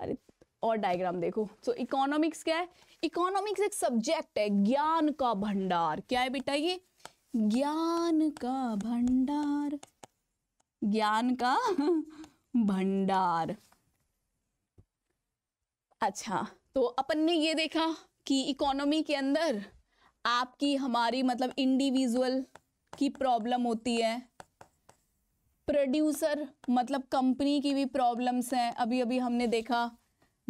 अरे और डायग्राम देखो सो इकोनॉमिक्स क्या है इकोनॉमिक्स एक सब्जेक्ट है ज्ञान का भंडार क्या है बेटा ये ज्ञान का भंडार ज्ञान का भंडार अच्छा तो अपन ने ये देखा कि इकोनॉमी के अंदर आपकी हमारी मतलब इंडिविजुअल की प्रॉब्लम होती है प्रोड्यूसर मतलब कंपनी की भी प्रॉब्लम्स हैं अभी अभी हमने देखा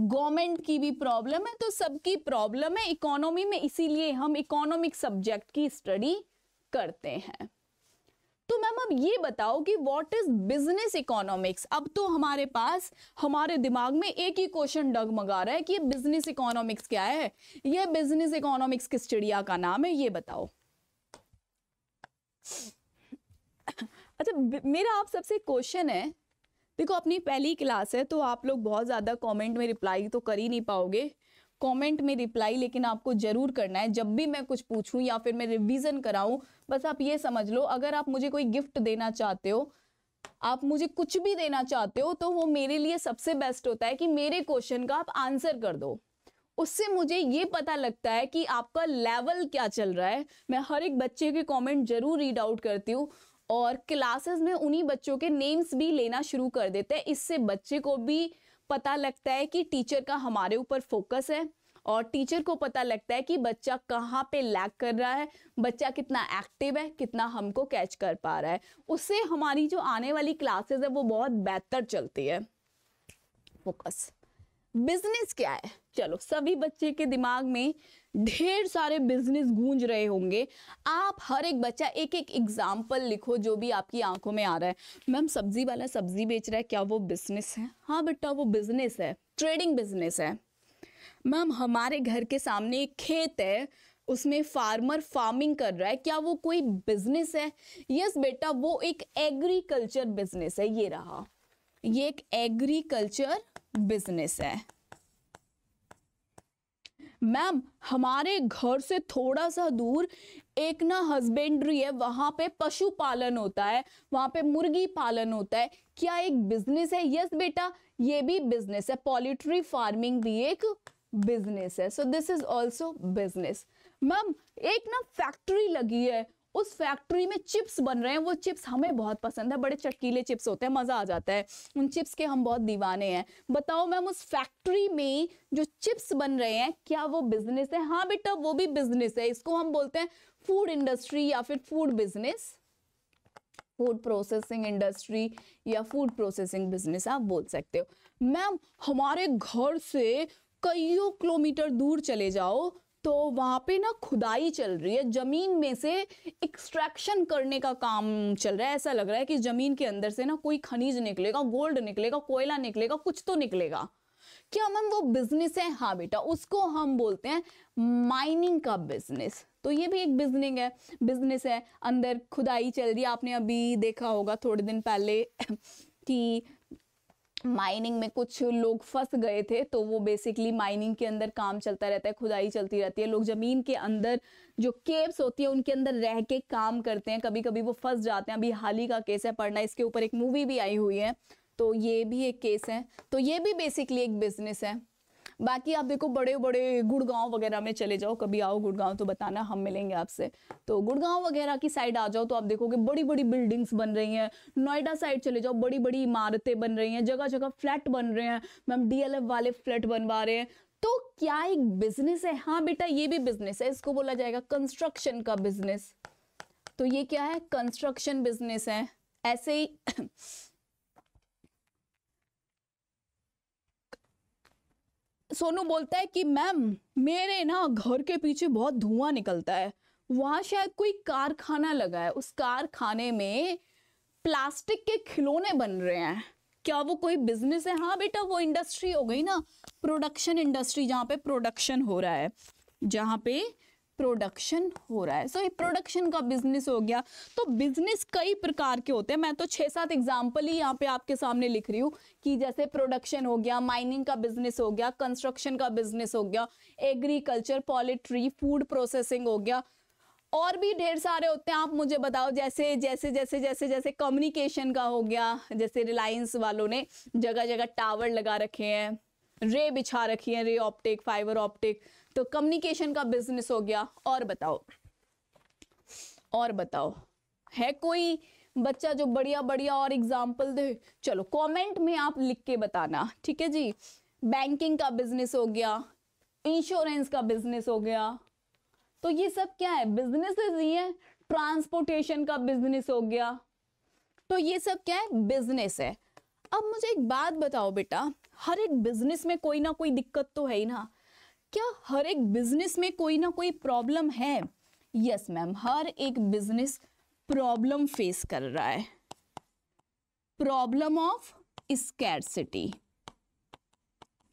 गवर्नमेंट की भी प्रॉब्लम है तो सबकी प्रॉब्लम है इकोनॉमी में इसीलिए हम इकोनॉमिक सब्जेक्ट की स्टडी करते हैं अब ये बताओ कि व्हाट इज बिजनेस इकोनॉमिक्स अब तो हमारे पास हमारे दिमाग में एक ही क्वेश्चन डगमगा रहा है कि ये बिजनेस इकोनॉमिक्स क्या है ये बिजनेस इकोनॉमिक्स किस चिड़िया का नाम है ये बताओ अच्छा मेरा आप सबसे क्वेश्चन है देखो अपनी पहली क्लास है तो आप लोग बहुत ज़्यादा कमेंट में रिप्लाई तो कर ही नहीं पाओगे कमेंट में रिप्लाई लेकिन आपको ज़रूर करना है जब भी मैं कुछ पूछूं या फिर मैं रिवीजन कराऊं बस आप ये समझ लो अगर आप मुझे कोई गिफ्ट देना चाहते हो आप मुझे कुछ भी देना चाहते हो तो वो मेरे लिए सबसे बेस्ट होता है कि मेरे क्वेश्चन का आप आंसर कर दो उससे मुझे ये पता लगता है कि आपका लेवल क्या चल रहा है मैं हर एक बच्चे के कॉमेंट जरूर रीड आउट करती हूँ और क्लासेस में उन्हीं बच्चों के नेम्स भी लेना शुरू कर देते हैं इससे बच्चे को भी पता लगता है कि टीचर का हमारे ऊपर फोकस है और टीचर को पता लगता है कि बच्चा कहाँ पे लैग कर रहा है बच्चा कितना एक्टिव है कितना हमको कैच कर पा रहा है उससे हमारी जो आने वाली क्लासेस है वो बहुत बेहतर चलती है फोकस बिजनेस क्या है चलो सभी बच्चे के दिमाग में ढेर सारे बिजनेस गूंज रहे होंगे आप हर एक बच्चा एक एक एग्जाम्पल लिखो जो भी आपकी आंखों में आ रहा है मैम सब्जी वाला सब्जी बेच रहा है क्या वो बिजनेस है हाँ बेटा वो बिजनेस है ट्रेडिंग बिजनेस है मैम हमारे घर के सामने एक खेत है उसमें फार्मर फार्मिंग कर रहा है क्या वो कोई बिजनेस है यस बेटा वो एक एग्रीकल्चर बिजनेस है ये रहा ये एक एग्रीकल्चर बिजनेस है मैम हमारे घर से थोड़ा सा दूर एक ना हस्बेंड्री है वहाँ पे पशु पालन होता है वहाँ पे मुर्गी पालन होता है क्या एक बिजनेस है यस बेटा ये भी बिजनेस है पोल्ट्री फार्मिंग भी एक बिजनेस है so this is also business ma'am एक ना फैक्ट्री लगी है उस फैक्ट्री में चिप्स बन रहे हैं वो चिप्स हमें बहुत पसंद है बड़े चटकीले चिप्स होते हैं मज़ा आ जाता है उन चिप्स के हम बहुत दीवाने हैं बताओ मैम उस फैक्ट्री में जो चिप्स बन रहे हैं क्या वो बिजनेस है हाँ बेटा वो भी बिजनेस है इसको हम बोलते हैं फूड इंडस्ट्री या फिर food business food processing industry या फूड प्रोसेसिंग बिजनेस आप बोल सकते हो मैम हमारे घर से कईयों किलोमीटर दूर चले जाओ तो वहाँ पे ना खुदाई चल रही है ज़मीन में से एक्सट्रैक्शन करने का काम चल रहा है ऐसा लग रहा है कि ज़मीन के अंदर से ना कोई खनिज निकलेगा गोल्ड निकलेगा कोयला निकलेगा कुछ तो निकलेगा क्या मैम वो बिजनेस है हाँ बेटा उसको हम बोलते हैं माइनिंग का बिजनेस तो ये भी एक बिजनेस है बिजनेस है अंदर खुदाई चल रही है आपने अभी देखा होगा थोड़े दिन पहले कि माइनिंग में कुछ लोग फंस गए थे तो वो बेसिकली माइनिंग के अंदर काम चलता रहता है खुदाई चलती रहती है लोग ज़मीन के अंदर जो केव्स होती है उनके अंदर रह के काम करते हैं कभी कभी वो फंस जाते हैं अभी हाल ही का केस है पढ़ना इसके ऊपर एक मूवी भी आई हुई है तो ये भी एक केस है तो ये भी बेसिकली एक बिजनेस है बाकी आप देखो बड़े बड़े गुड़गांव वगैरह में चले जाओ कभी आओ गुड़गांव तो बताना हम मिलेंगे आपसे तो गुड़गांव वगैरह की साइड आ जाओ तो आप देखोगे बड़ी बड़ी बिल्डिंग्स बन रही हैं नोएडा साइड चले जाओ बड़ी बड़ी इमारतें बन रही हैं जगह जगह फ्लैट बन रहे हैं मैम डीएलएफ वाले फ्लैट बनवा रहे हैं तो क्या एक बिजनेस है हाँ बेटा ये भी बिजनेस है इसको बोला जाएगा कंस्ट्रक्शन का बिजनेस तो ये क्या है कंस्ट्रक्शन बिजनेस है ऐसे ही सोनू बोलता है कि मैम मेरे ना घर के पीछे बहुत धुआं निकलता है वहाँ शायद कोई कारखाना लगा है उस कारखाने में प्लास्टिक के खिलौने बन रहे हैं क्या वो कोई बिजनेस है हाँ बेटा वो इंडस्ट्री हो गई ना प्रोडक्शन इंडस्ट्री जहाँ पे प्रोडक्शन हो रहा है जहाँ पे प्रोडक्शन हो रहा है सो so, ये प्रोडक्शन का बिजनेस हो गया तो बिजनेस कई प्रकार के होते हैं मैं तो छः सात एग्जाम्पल ही यहाँ पे आपके सामने लिख रही हूँ कि जैसे प्रोडक्शन हो गया माइनिंग का बिजनेस हो गया कंस्ट्रक्शन का बिजनेस हो गया एग्रीकल्चर पॉलिट्री फूड प्रोसेसिंग हो गया और भी ढेर सारे होते हैं आप मुझे बताओ जैसे जैसे जैसे जैसे जैसे कम्युनिकेशन का हो गया जैसे रिलायंस वालों ने जगह जगह टावर लगा रखे हैं रे बिछा रखी है रे ऑप्टिक फाइबर ऑप्टिक तो कम्युनिकेशन का बिजनेस हो गया और बताओ और बताओ है कोई बच्चा जो बढ़िया बढ़िया और एग्जाम्पल दे चलो कमेंट में आप लिख के बताना ठीक है जी बैंकिंग का बिजनेस हो गया इंश्योरेंस का बिजनेस हो गया तो ये सब क्या है बिजनेसेस ही है ट्रांसपोर्टेशन का बिजनेस हो गया तो ये सब क्या है बिजनेस है अब मुझे एक बात बताओ बेटा हर एक बिजनेस में कोई ना कोई दिक्कत तो है ही ना क्या हर एक बिजनेस में कोई ना कोई प्रॉब्लम है यस मैम हर एक बिजनेस प्रॉब्लम फेस कर रहा है प्रॉब्लम ऑफ स्कैरसिटी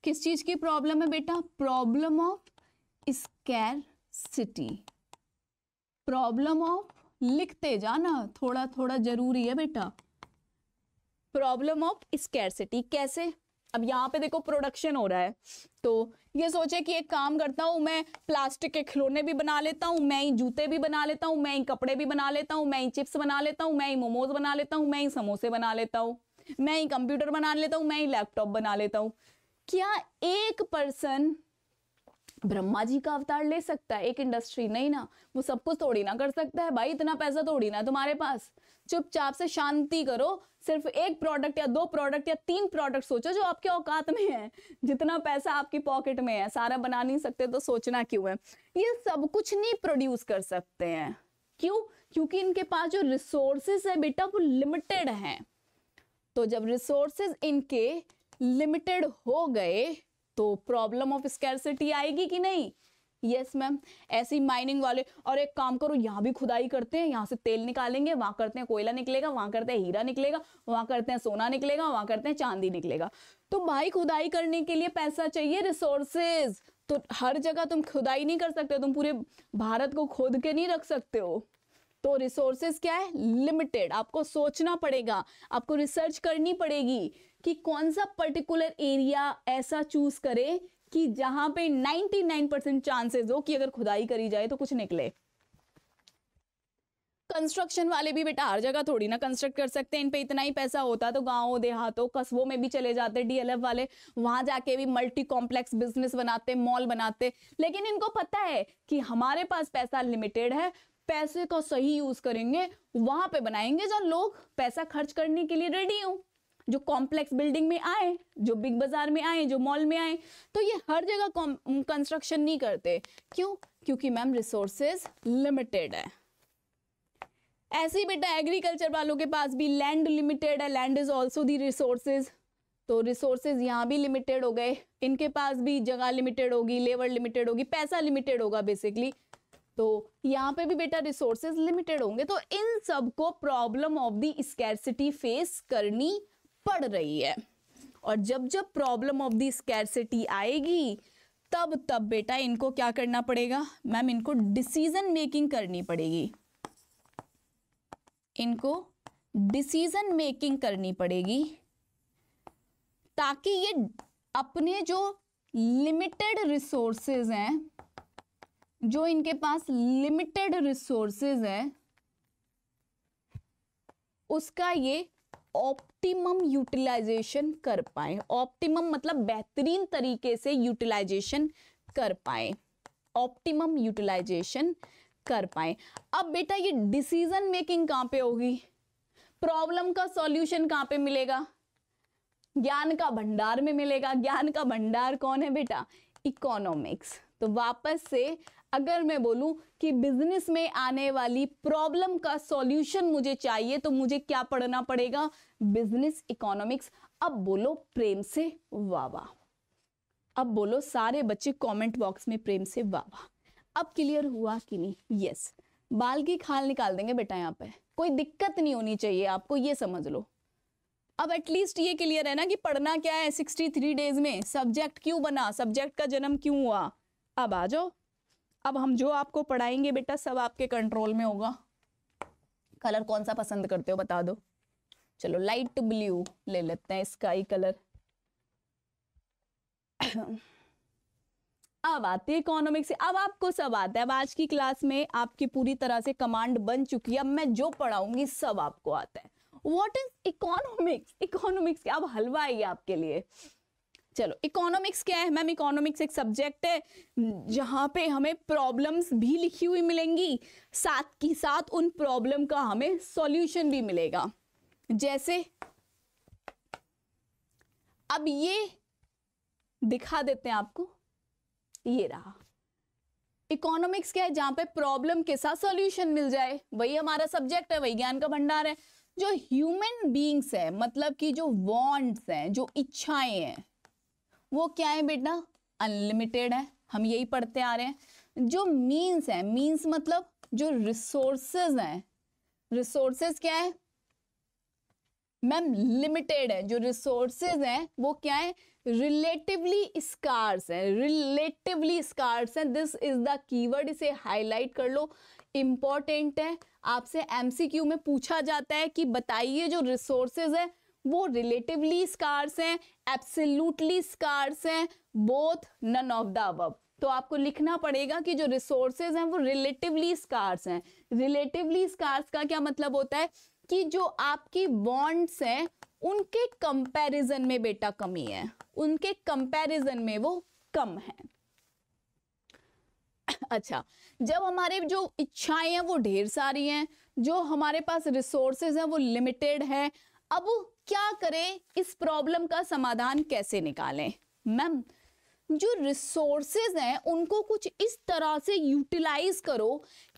किस चीज की प्रॉब्लम है बेटा problem of scarcity problem of लिखते जाना थोड़ा थोड़ा जरूरी है बेटा प्रॉब्लम ऑफ स्कैरसिटी कैसे अब यहां पे देखो प्रोडक्शन हो रहा है तो ये सोचे कि एक काम करता हूँ मैं प्लास्टिक के खिलौने भी बना लेता हूँ मैं ही जूते भी बना लेता हूँ मैं ही कपड़े भी बना लेता हूँ मैं ही चिप्स बना लेता हूँ मैं ही मोमोज बना लेता हूँ मैं ही समोसे बना लेता हूँ मैं ही कंप्यूटर बना लेता हूँ मैं ही लैपटॉप बना लेता हूँ क्या एक पर्सन ब्रह्मा जी का अवतार ले सकता है एक इंडस्ट्री नहीं ना वो सब कुछ थोड़ी ना कर सकता है भाई इतना पैसा थोड़ी ना तुम्हारे पास चुपचाप से शांति करो सिर्फ एक प्रोडक्ट या दो प्रोडक्ट या तीन प्रोडक्ट सोचो जो आपके औकात में है जितना पैसा आपकी पॉकेट में है सारा बना नहीं सकते तो सोचना क्यों है ये सब कुछ नहीं प्रोड्यूस कर सकते हैं क्यों क्योंकि इनके पास जो रिसोर्सेज है बेटा वो लिमिटेड है तो जब रिसोर्सेज इनके लिमिटेड हो गए तो प्रॉब्लम ऑफ स्कैरसिटी आएगी कि नहीं यस मैम ऐसी माइनिंग वाले और एक काम करो यहाँ भी खुदाई करते हैं यहाँ से तेल निकालेंगे वहां करते हैं कोयला निकलेगा वहां करते हैं हीरा निकलेगा वहां करते हैं सोना निकलेगा वहां करते हैं चांदी निकलेगा तो भाई खुदाई करने के लिए पैसा चाहिए रिसोर्सेज तो हर जगह तुम खुदाई नहीं कर सकते तुम पूरे भारत को खोद के नहीं रख सकते हो तो रिसोर्सेज क्या है लिमिटेड आपको सोचना पड़ेगा आपको रिसर्च करनी पड़ेगी कि कौन सा पर्टिकुलर एरिया ऐसा चूज करें कि जहां पे 99 परसेंट चांसेस हो कि अगर खुदाई करी जाए तो कुछ निकले कंस्ट्रक्शन वाले भी बेटा हर जगह थोड़ी ना कंस्ट्रक्ट कर सकते हैं इन पे इतना ही पैसा होता तो गाँव देहातों कस्बों में भी चले जाते डीएलएफ वाले वहां जाके भी मल्टी कॉम्प्लेक्स बिजनेस बनाते मॉल बनाते लेकिन इनको पता है कि हमारे पास पैसा लिमिटेड है पैसे को सही यूज करेंगे वहां पे बनाएंगे जहां लोग पैसा खर्च करने के लिए रेडी हूं जो कॉम्प्लेक्स बिल्डिंग में आए जो बिग बाजार में आए जो मॉल में आए तो ये हर जगह कंस्ट्रक्शन नहीं करते क्यों क्योंकि मैम रिसोर्सेज लिमिटेड है ऐसे ही बेटा एग्रीकल्चर वालों के पास भी लैंड लिमिटेड है land is also the resources तो रिसोर्सेज यहाँ भी लिमिटेड हो गए इनके पास भी जगह लिमिटेड होगी लेबर लिमिटेड होगी पैसा लिमिटेड होगा बेसिकली तो यहाँ पे भी बेटा रिसोर्सेज लिमिटेड होंगे तो इन सब को problem of the scarcity face करनी पड़ रही है और जब जब प्रॉब्लम ऑफ दी स्कैरसिटी आएगी तब तब बेटा इनको क्या करना पड़ेगा मैम इनको डिसीजन मेकिंग करनी पड़ेगी इनको डिसीजन मेकिंग करनी पड़ेगी ताकि ये अपने जो लिमिटेड रिसोर्सेज हैं जो इनके पास लिमिटेड रिसोर्सेज हैं उसका ये ऑप ऑप्टिमम यूटिलाइजेशन कर पाए ऑप्टिमम मतलब बेहतरीन तरीके से यूटिलाइजेशन कर पाए ऑप्टिमम यूटिलाइजेशन कर पाए अब बेटा ये डिसीजन मेकिंग कहां पे होगी प्रॉब्लम का सॉल्यूशन कहां पे मिलेगा ज्ञान का भंडार में मिलेगा ज्ञान का भंडार कौन है बेटा इकोनॉमिक्स तो वापस से अगर मैं बोलूं कि बिजनेस में आने वाली प्रॉब्लम का सॉल्यूशन मुझे चाहिए तो मुझे क्या पढ़ना पड़ेगा बिजनेस इकोनॉमिक्स अब बोलो प्रेम से वाह अब बोलो सारे बच्चे कमेंट बॉक्स में प्रेम से वाह अब क्लियर हुआ कि नहीं यस बाल की खाल निकाल देंगे बेटा यहाँ पे कोई दिक्कत नहीं होनी चाहिए आपको ये समझ लो अब एटलीस्ट ये क्लियर है ना कि पढ़ना क्या है सिक्सटी थ्री डेज में सब्जेक्ट क्यों बना सब्जेक्ट का जन्म क्यों हुआ अब आ जाओ अब हम जो आपको पढ़ाएंगे बेटा सब आपके कंट्रोल में होगा कलर कौन सा पसंद करते हो बता दो चलो लाइट ब्लू ले लेते हैं स्काई कलर अब आते हैं इकोनॉमिक्स अब आपको सब आता है अब आज की क्लास में आपकी पूरी तरह से कमांड बन चुकी है अब मैं जो पढ़ाऊंगी सब आपको आता है व्हाट इज इकोनॉमिक्स इकोनॉमिक्स अब हलवा आएगी आपके लिए चलो इकोनॉमिक्स क्या है मैम इकोनॉमिक्स एक सब्जेक्ट है जहाँ पे हमें प्रॉब्लम्स भी लिखी हुई मिलेंगी साथ ही साथ उन प्रॉब्लम का हमें सॉल्यूशन भी मिलेगा जैसे अब ये दिखा देते हैं आपको ये रहा इकोनॉमिक्स क्या है जहां पे प्रॉब्लम के साथ सॉल्यूशन मिल जाए वही हमारा सब्जेक्ट है वही ज्ञान का भंडार है जो ह्यूमन बींग्स है मतलब कि जो वॉन्ट्स हैं जो इच्छाएं हैं वो क्या है बेटा अनलिमिटेड है हम यही पढ़ते आ रहे हैं जो मीन्स है मीन्स मतलब जो रिसोर्सेज है रिसोर्सेज क्या है मैम लिमिटेड है जो रिसोर्सेज है वो क्या है रिलेटिवली स्कार्स है रिलेटिवली स्कार्स है दिस इज द कीवर्ड इसे हाईलाइट कर लो इंपॉर्टेंट है आपसे एमसीक्यू में पूछा जाता है कि बताइए जो रिसोर्सेज है वो रिलेटिवली स्कार्स हैं एब्सोल्युटली स्कार्स हैं both none of the above तो आपको लिखना पड़ेगा कि जो रिसोर्सेज हैं वो रिलेटिवली स्कार्स हैं रिलेटिवली स्कार्स का क्या मतलब होता है कि जो आपकी बॉन्ड्स हैं उनके कंपैरिजन में बेटा कमी है उनके कंपैरिजन में वो कम है अच्छा जब हमारे जो इच्छाएं हैं वो ढेर सारी हैं जो हमारे पास रिसोर्सेज हैं वो लिमिटेड हैं अब क्या करें इस प्रॉब्लम का समाधान कैसे निकालें मैम जो रिसोर्सेज हैं उनको कुछ इस तरह से यूटिलाइज करो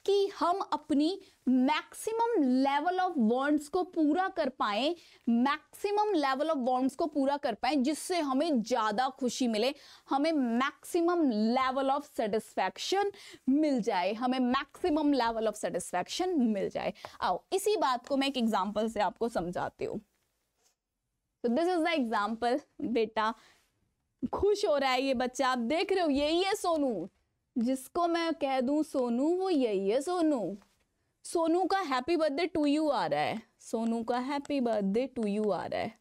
कि हम अपनी मैक्सिमम लेवल ऑफ वांट्स को पूरा कर पाए मैक्सिमम लेवल ऑफ वांट्स को पूरा कर पाए जिससे हमें ज़्यादा खुशी मिले हमें मैक्सिमम लेवल ऑफ सेटिस्फैक्शन मिल जाए हमें मैक्सिमम लेवल ऑफ सेटिस्फैक्शन मिल जाए आओ इसी बात को मैं एक एग्जांपल से आपको समझाती हूँ तो दिस इज द एग्जाम्पल बेटा खुश हो रहा है ये बच्चा आप देख रहे हो यही है सोनू जिसको मैं कह दूं सोनू वो यही है सोनू सोनू का हैप्पी बर्थडे टू यू आ रहा है सोनू का हैप्पी बर्थडे टू यू आ रहा है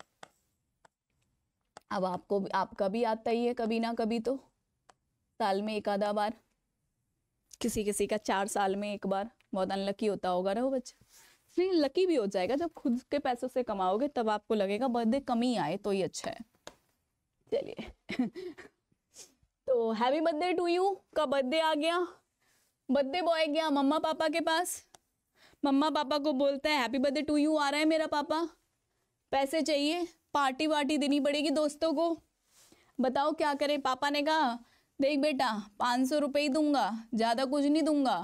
अब आपको आपका भी आता ही है कभी ना कभी तो साल में एक आधा बार किसी किसी का चार साल में एक बार बहुत अनलकी होता होगा रहो बच्चा फिर लकी भी हो जाएगा जब खुद के पैसों से कमाओगे तब आपको लगेगा बर्थडे कम ही आए तो ही अच्छा है चलिए तो हैवी बर्थडे टू यू का बर्थडे आ गया बर्थडे बॉय गया मम्मा पापा के पास मम्मा पापा को बोलता है हैप्पी बर्थडे टू यू आ रहा है मेरा पापा पैसे चाहिए पार्टी वार्टी देनी पड़ेगी दोस्तों को बताओ क्या करें पापा ने कहा देख बेटा पाँच सौ रुपये ही दूंगा ज़्यादा कुछ नहीं दूंगा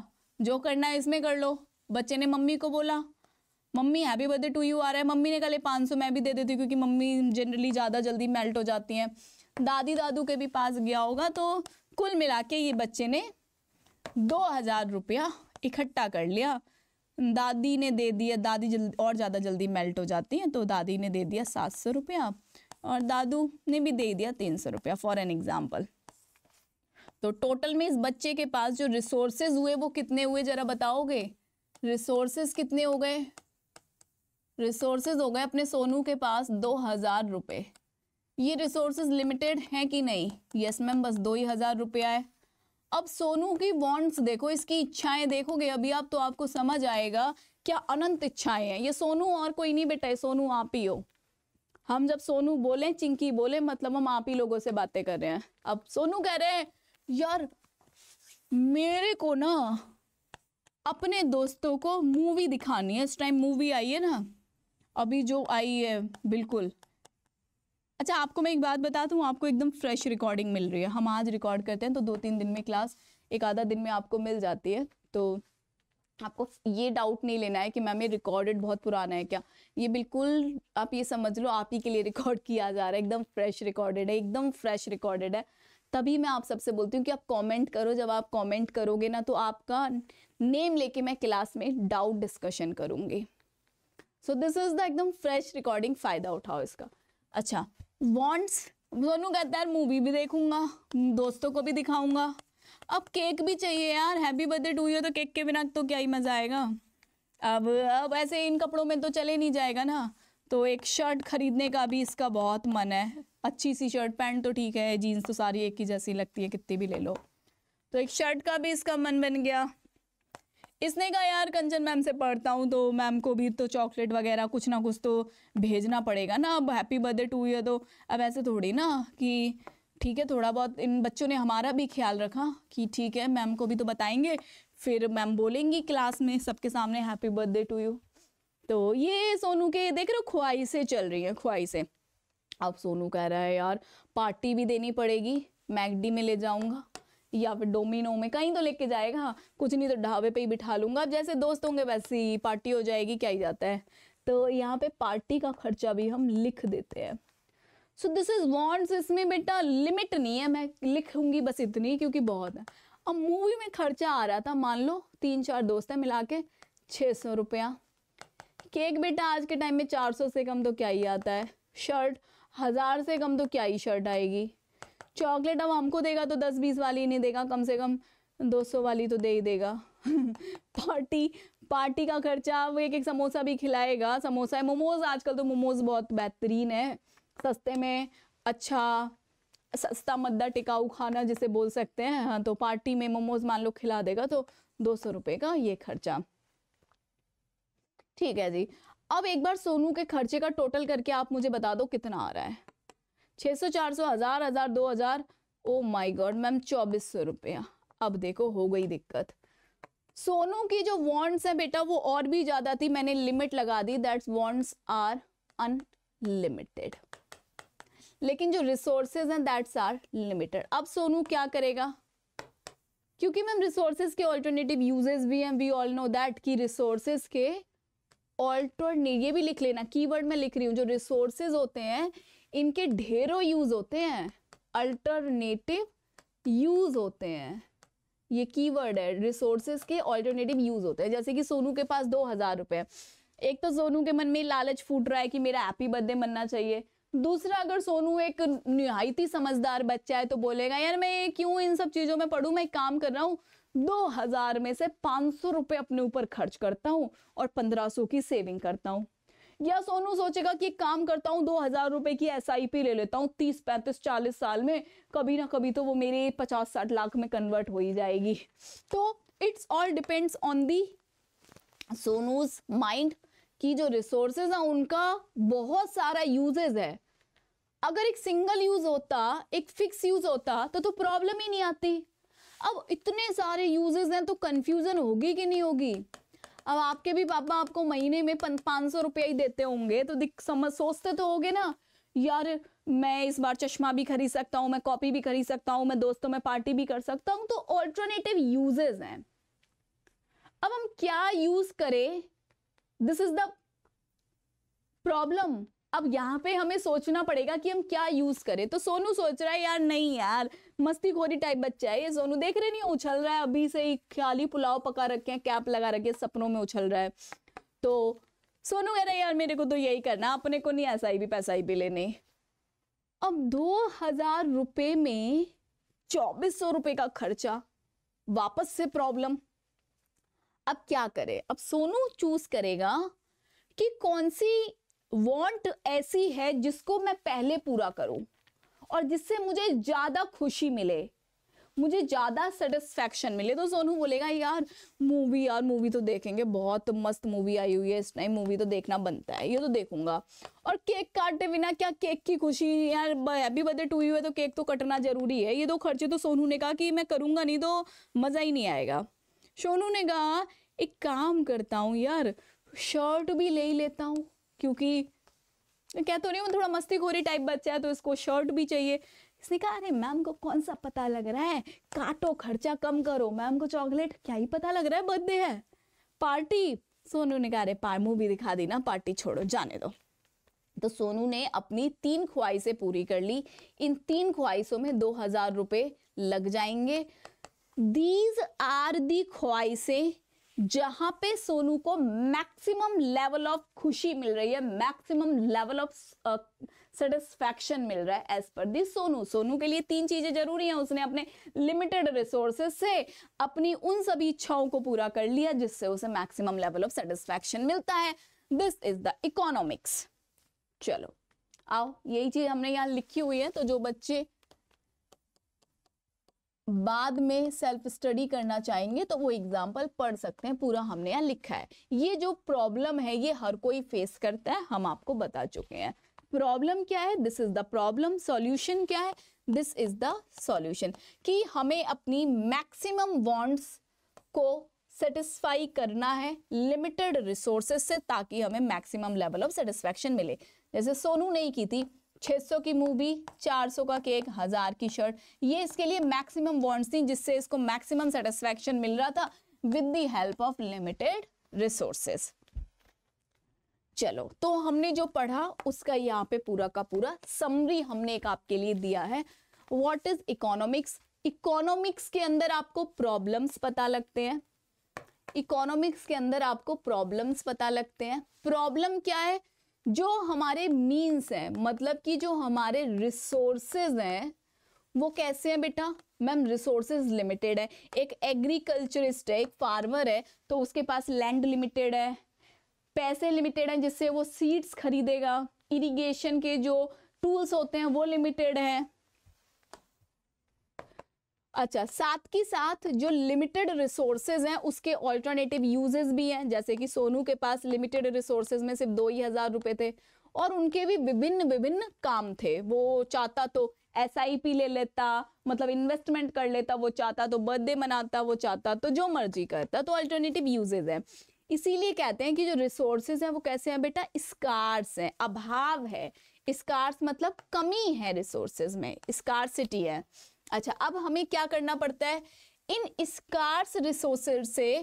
जो करना है इसमें कर लो बच्चे ने मम्मी को बोला मम्मी हैप्पी बर्थडे टू यू आ रहा है मम्मी ने कहा पाँच सौ मैं भी दे देती हूँ क्योंकि मम्मी जनरली ज़्यादा जल्दी मेल्ट हो जाती हैं दादी दादू के भी पास गया होगा तो कुल मिला के ये बच्चे ने दो हज़ार रुपया इकट्ठा कर लिया दादी ने दे दिया दादी जल्द और ज़्यादा जल्दी मेल्ट हो जाती हैं तो दादी ने दे दिया सात सौ रुपया और दादू ने भी दे दिया तीन सौ रुपया फॉर एन एग्ज़ाम्पल तो टोटल में इस बच्चे के पास जो रिसोर्सेज हुए वो कितने हुए ज़रा बताओगे रिसोर्सेज कितने हो गए रिसोर्सेज हो गए अपने सोनू के पास दो हज़ार रुपये ये रिसोर्सेज लिमिटेड हैं कि नहीं यस मैम बस दो ही हज़ार रुपया है अब सोनू की वांट्स देखो इसकी इच्छाएं देखोगे अभी आप तो आपको समझ आएगा क्या अनंत इच्छाएं हैं ये सोनू और कोई नहीं बेटा है सोनू आप ही हो हम जब सोनू बोले चिंकी बोले मतलब हम आप ही लोगों से बातें कर रहे हैं अब सोनू कह रहे हैं यार मेरे को ना अपने दोस्तों को मूवी दिखानी है इस टाइम मूवी आई है ना अभी जो आई है बिल्कुल अच्छा आपको मैं एक बात बता दूँ आपको एकदम फ्रेश रिकॉर्डिंग मिल रही है हम आज रिकॉर्ड करते हैं तो दो तीन दिन में क्लास एक आधा दिन में आपको मिल जाती है तो आपको ये डाउट नहीं लेना है कि मैम ये रिकॉर्डेड बहुत पुराना है क्या ये बिल्कुल आप ये समझ लो आप ही के लिए रिकॉर्ड किया जा रहा है एकदम फ्रेश रिकॉर्डेड है एकदम फ्रेश रिकॉर्डेड है तभी मैं आप सबसे बोलती हूँ कि आप कमेंट करो जब आप कमेंट करोगे ना तो आपका नेम लेके मैं क्लास में डाउट डिस्कशन करूँगी सो दिस इज द एकदम फ्रेश रिकॉर्डिंग फायदा उठाओ इसका अच्छा वॉन्ट्स दोनों कहता है मूवी भी देखूंगा दोस्तों को भी दिखाऊंगा अब केक भी चाहिए यार हैप्पी बर्थडे टू यू तो केक के बिना तो क्या ही मज़ा आएगा अब अब ऐसे इन कपड़ों में तो चले नहीं जाएगा ना तो एक शर्ट खरीदने का भी इसका बहुत मन है अच्छी सी शर्ट पैंट तो ठीक है जीन्स तो सारी एक ही जैसी लगती है कितनी भी ले लो तो एक शर्ट का भी इसका मन बन गया इसने कहा यार कंचन मैम से पढ़ता हूँ तो मैम को भी तो चॉकलेट वगैरह कुछ ना कुछ तो भेजना पड़ेगा ना अब हैप्पी बर्थडे टू ईयर तो अब ऐसे थोड़ी ना कि ठीक है थोड़ा बहुत इन बच्चों ने हमारा भी ख्याल रखा कि ठीक है मैम को भी तो बताएंगे फिर मैम बोलेंगी क्लास में सबके सामने हैप्पी बर्थडे टू यू तो ये सोनू के देख रहे हो ख्वाहिशें चल रही हैं ख्वाहिशें अब सोनू कह रहा है यार पार्टी भी देनी पड़ेगी मैगडी में ले जाऊँगा या फिर डोमिनो में कहीं तो लेके जाएगा हाँ कुछ नहीं तो ढाबे पे ही बिठा लूंगा अब जैसे दोस्त होंगे वैसे ही पार्टी हो जाएगी क्या ही जाता है तो यहाँ पे पार्टी का खर्चा भी हम लिख देते हैं सो दिस इज़ वॉन्ट्स इसमें बेटा लिमिट नहीं है मैं लिखूंगी बस इतनी क्योंकि बहुत है अब मूवी में खर्चा आ रहा था मान लो तीन चार दोस्त हैं मिला के छः सौ रुपया केक बेटा आज के टाइम में चार सौ से कम तो क्या ही आता है शर्ट हज़ार से कम तो क्या ही शर्ट आएगी चॉकलेट अब हमको देगा तो दस बीस वाली नहीं देगा कम से कम दो सौ वाली तो दे ही देगा पार्टी पार्टी का खर्चा वो एक एक समोसा भी खिलाएगा समोसा है मोमोज आजकल तो मोमोज बहुत बेहतरीन है सस्ते में अच्छा सस्ता मद्दा टिकाऊ खाना जिसे बोल सकते हैं हाँ तो पार्टी में मोमोज मान लो खिला देगा तो दो सौ रुपये का ये खर्चा ठीक है जी अब एक बार सोनू के खर्चे का टोटल करके आप मुझे बता दो कितना आ रहा है छः सौ चार सौ हज़ार हज़ार दो हज़ार ओ माई गॉड मैम चौबीस सौ रुपया अब देखो हो गई दिक्कत सोनू की जो वॉन्ट्स है बेटा वो और भी ज़्यादा थी मैंने लिमिट लगा दी दैट्स वॉन्ट्स आर अनलिमिटेड लेकिन जो रिसोर्सेज हैं दैट्स आर लिमिटेड अब सोनू क्या करेगा क्योंकि मैम रिसोर्सेज के ऑल्टरनेटिव यूजेस भी हैं वी ऑल नो दैट कि रिसोर्सेज के ऑल्टरनेट ये भी लिख लेना कीवर्ड में लिख रही हूँ जो रिसोर्सेज होते हैं इनके ढेरों यूज होते हैं अल्टरनेटिव यूज होते हैं ये कीवर्ड है रिसोर्सेज के अल्टरनेटिव यूज होते हैं जैसे कि सोनू के पास दो हजार रुपए एक तो सोनू के मन में लालच फूट रहा है कि मेरा हैप्पी बर्थडे मनना चाहिए दूसरा अगर सोनू एक निहायती समझदार बच्चा है तो बोलेगा यार मैं क्यों इन सब चीज़ों में पढ़ू मैं एक काम कर रहा हूँ दो हजार में से पाँच सौ रुपये अपने ऊपर खर्च करता हूँ और पंद्रह सौ की सेविंग करता हूँ या सोनू सोचेगा कि काम करता हूँ दो हजार रुपए की एस ले लेता हूँ तीस पैंतीस चालीस साल में कभी ना कभी तो वो मेरे पचास साठ लाख में कन्वर्ट हो ही जाएगी तो it's all depends on the Sonu's mind की जो रिसोर्सेज हैं उनका बहुत सारा यूजेज है अगर एक सिंगल यूज होता एक फिक्स यूज होता तो तो प्रॉब्लम ही नहीं आती अब इतने सारे यूजेज हैं तो कंफ्यूजन होगी कि नहीं होगी अब आपके भी पापा आपको महीने में पाँच सौ रुपया ही देते होंगे तो दिख समझ सोचते तो होगे ना यार मैं इस बार चश्मा भी खरीद सकता हूँ मैं कॉपी भी खरीद सकता हूँ मैं दोस्तों में पार्टी भी कर सकता हूँ तो ऑल्टरनेटिव यूजेज हैं अब हम क्या यूज करें दिस इज द प्रॉब्लम अब यहाँ पे हमें सोचना पड़ेगा कि हम क्या यूज करें तो सोनू सोच रहा है यार नहीं यार मस्ती खोरी टाइप बच्चा है ये सोनू देख रहे नहीं उछल रहा है अभी से ही ख्याली पुलाव पका रखे हैं कैप लगा रखे हैं सपनों में उछल रहा है तो सोनू कह रहा है यार मेरे को तो यही करना अपने को नहीं ऐसा ही भी पैसा ही भी लेने अब दो हजार रुपये में चौबीस सौ रुपये का खर्चा वापस से प्रॉब्लम अब क्या करे अब सोनू चूज करेगा कि कौन सी वॉन्ट ऐसी है जिसको मैं पहले पूरा करूं और जिससे मुझे ज़्यादा खुशी मिले मुझे ज़्यादा सेटिस्फेक्शन मिले तो सोनू बोलेगा यार मूवी यार मूवी तो देखेंगे बहुत मस्त मूवी आई हुई है इस टाइम मूवी तो देखना बनता है ये तो देखूंगा और केक काटे बिना क्या केक की खुशी यार हैप्पी बर्थडे टू यू है तो केक तो कटना ज़रूरी है ये दो खर्चे तो सोनू ने कहा कि मैं करूँगा नहीं तो मज़ा ही नहीं आएगा सोनू ने कहा एक काम करता हूँ यार शर्ट भी ले ही लेता हूँ क्योंकि क्या तो नहीं हूँ थोड़ा मस्ती गोरी टाइप बच्चा है तो इसको शर्ट भी चाहिए इसने कहा अरे मैम को कौन सा पता लग रहा है काटो खर्चा कम करो मैम को चॉकलेट क्या ही पता लग रहा है बर्थडे है पार्टी सोनू ने कहा अरे पार मूवी दिखा दी ना पार्टी छोड़ो जाने दो तो सोनू ने अपनी तीन ख्वाहिशें पूरी कर ली इन तीन ख्वाहिशों में दो हजार रुपये लग जाएंगे दीज आर दी ख्वाहिशें जहां पे सोनू को मैक्सिमम लेवल ऑफ खुशी मिल रही है मैक्सिमम लेवल ऑफ सेटिस्फैक्शन मिल रहा है as per this Sonu Sonu के लिए तीन चीजें जरूरी हैं उसने अपने लिमिटेड रिसोर्सेस से अपनी उन सभी इच्छाओं को पूरा कर लिया जिससे उसे मैक्सिमम लेवल ऑफ सेटिस्फैक्शन मिलता है दिस इज द इकोनॉमिक्स चलो आओ यही चीज हमने यहाँ लिखी हुई है तो जो बच्चे बाद में सेल्फ स्टडी करना चाहेंगे तो वो एग्जाम्पल पढ़ सकते हैं पूरा हमने यहाँ लिखा है ये जो प्रॉब्लम है ये हर कोई फेस करता है हम आपको बता चुके हैं प्रॉब्लम क्या है this is the problem solution क्या है दिस इज द सॉल्यूशन कि हमें अपनी मैक्सिमम वांट्स को सेटिस्फाई करना है लिमिटेड रिसोर्सेस से ताकि हमें मैक्सिमम लेवल ऑफ सेटिस्फेक्शन मिले जैसे सोनू नहीं की थी 600 की मूवी 400 का केक हज़ार की शर्ट ये इसके लिए मैक्सिमम बॉन्ड्स थी जिससे इसको मैक्सिमम सेटिस्फेक्शन मिल रहा था with the help of limited resources चलो तो हमने जो पढ़ा उसका यहाँ पे पूरा का पूरा समरी हमने एक आपके लिए दिया है वॉट इज इकोनॉमिक्स इकोनॉमिक्स के अंदर आपको प्रॉब्लम्स पता लगते हैं इकोनॉमिक्स के अंदर आपको प्रॉब्लम्स पता लगते हैं प्रॉब्लम क्या है जो हमारे मीन्स हैं मतलब कि जो हमारे रिसोर्सेज हैं वो कैसे हैं बेटा मैम रिसोर्सेज लिमिटेड है एक एग्रीकल्चरिस्ट है एक फार्मर है तो उसके पास लैंड लिमिटेड है पैसे लिमिटेड हैं जिससे वो सीड्स खरीदेगा इरिगेशन के जो टूल्स होते हैं वो लिमिटेड हैं अच्छा साथ ही साथ जो लिमिटेड रिसोर्सेज हैं उसके ऑल्टरनेटिव यूजेस भी हैं जैसे कि सोनू के पास लिमिटेड रिसोर्सेज में सिर्फ दो ही हज़ार रुपये थे और उनके भी विभिन्न विभिन्न काम थे वो चाहता तो एस ले लेता मतलब इन्वेस्टमेंट कर लेता वो चाहता तो बर्थडे मनाता वो चाहता तो जो मर्जी करता तो अल्टरनेटिव यूजेज हैं इसीलिए कहते हैं कि जो रिसोर्सेज हैं वो कैसे हैं बेटा स्कार्स हैं अभाव है स्कार्स मतलब कमी है रिसोर्सेज में स्कार्सिटी है अच्छा अब हमें क्या करना पड़ता है इन स्कार्स रिसोर्स से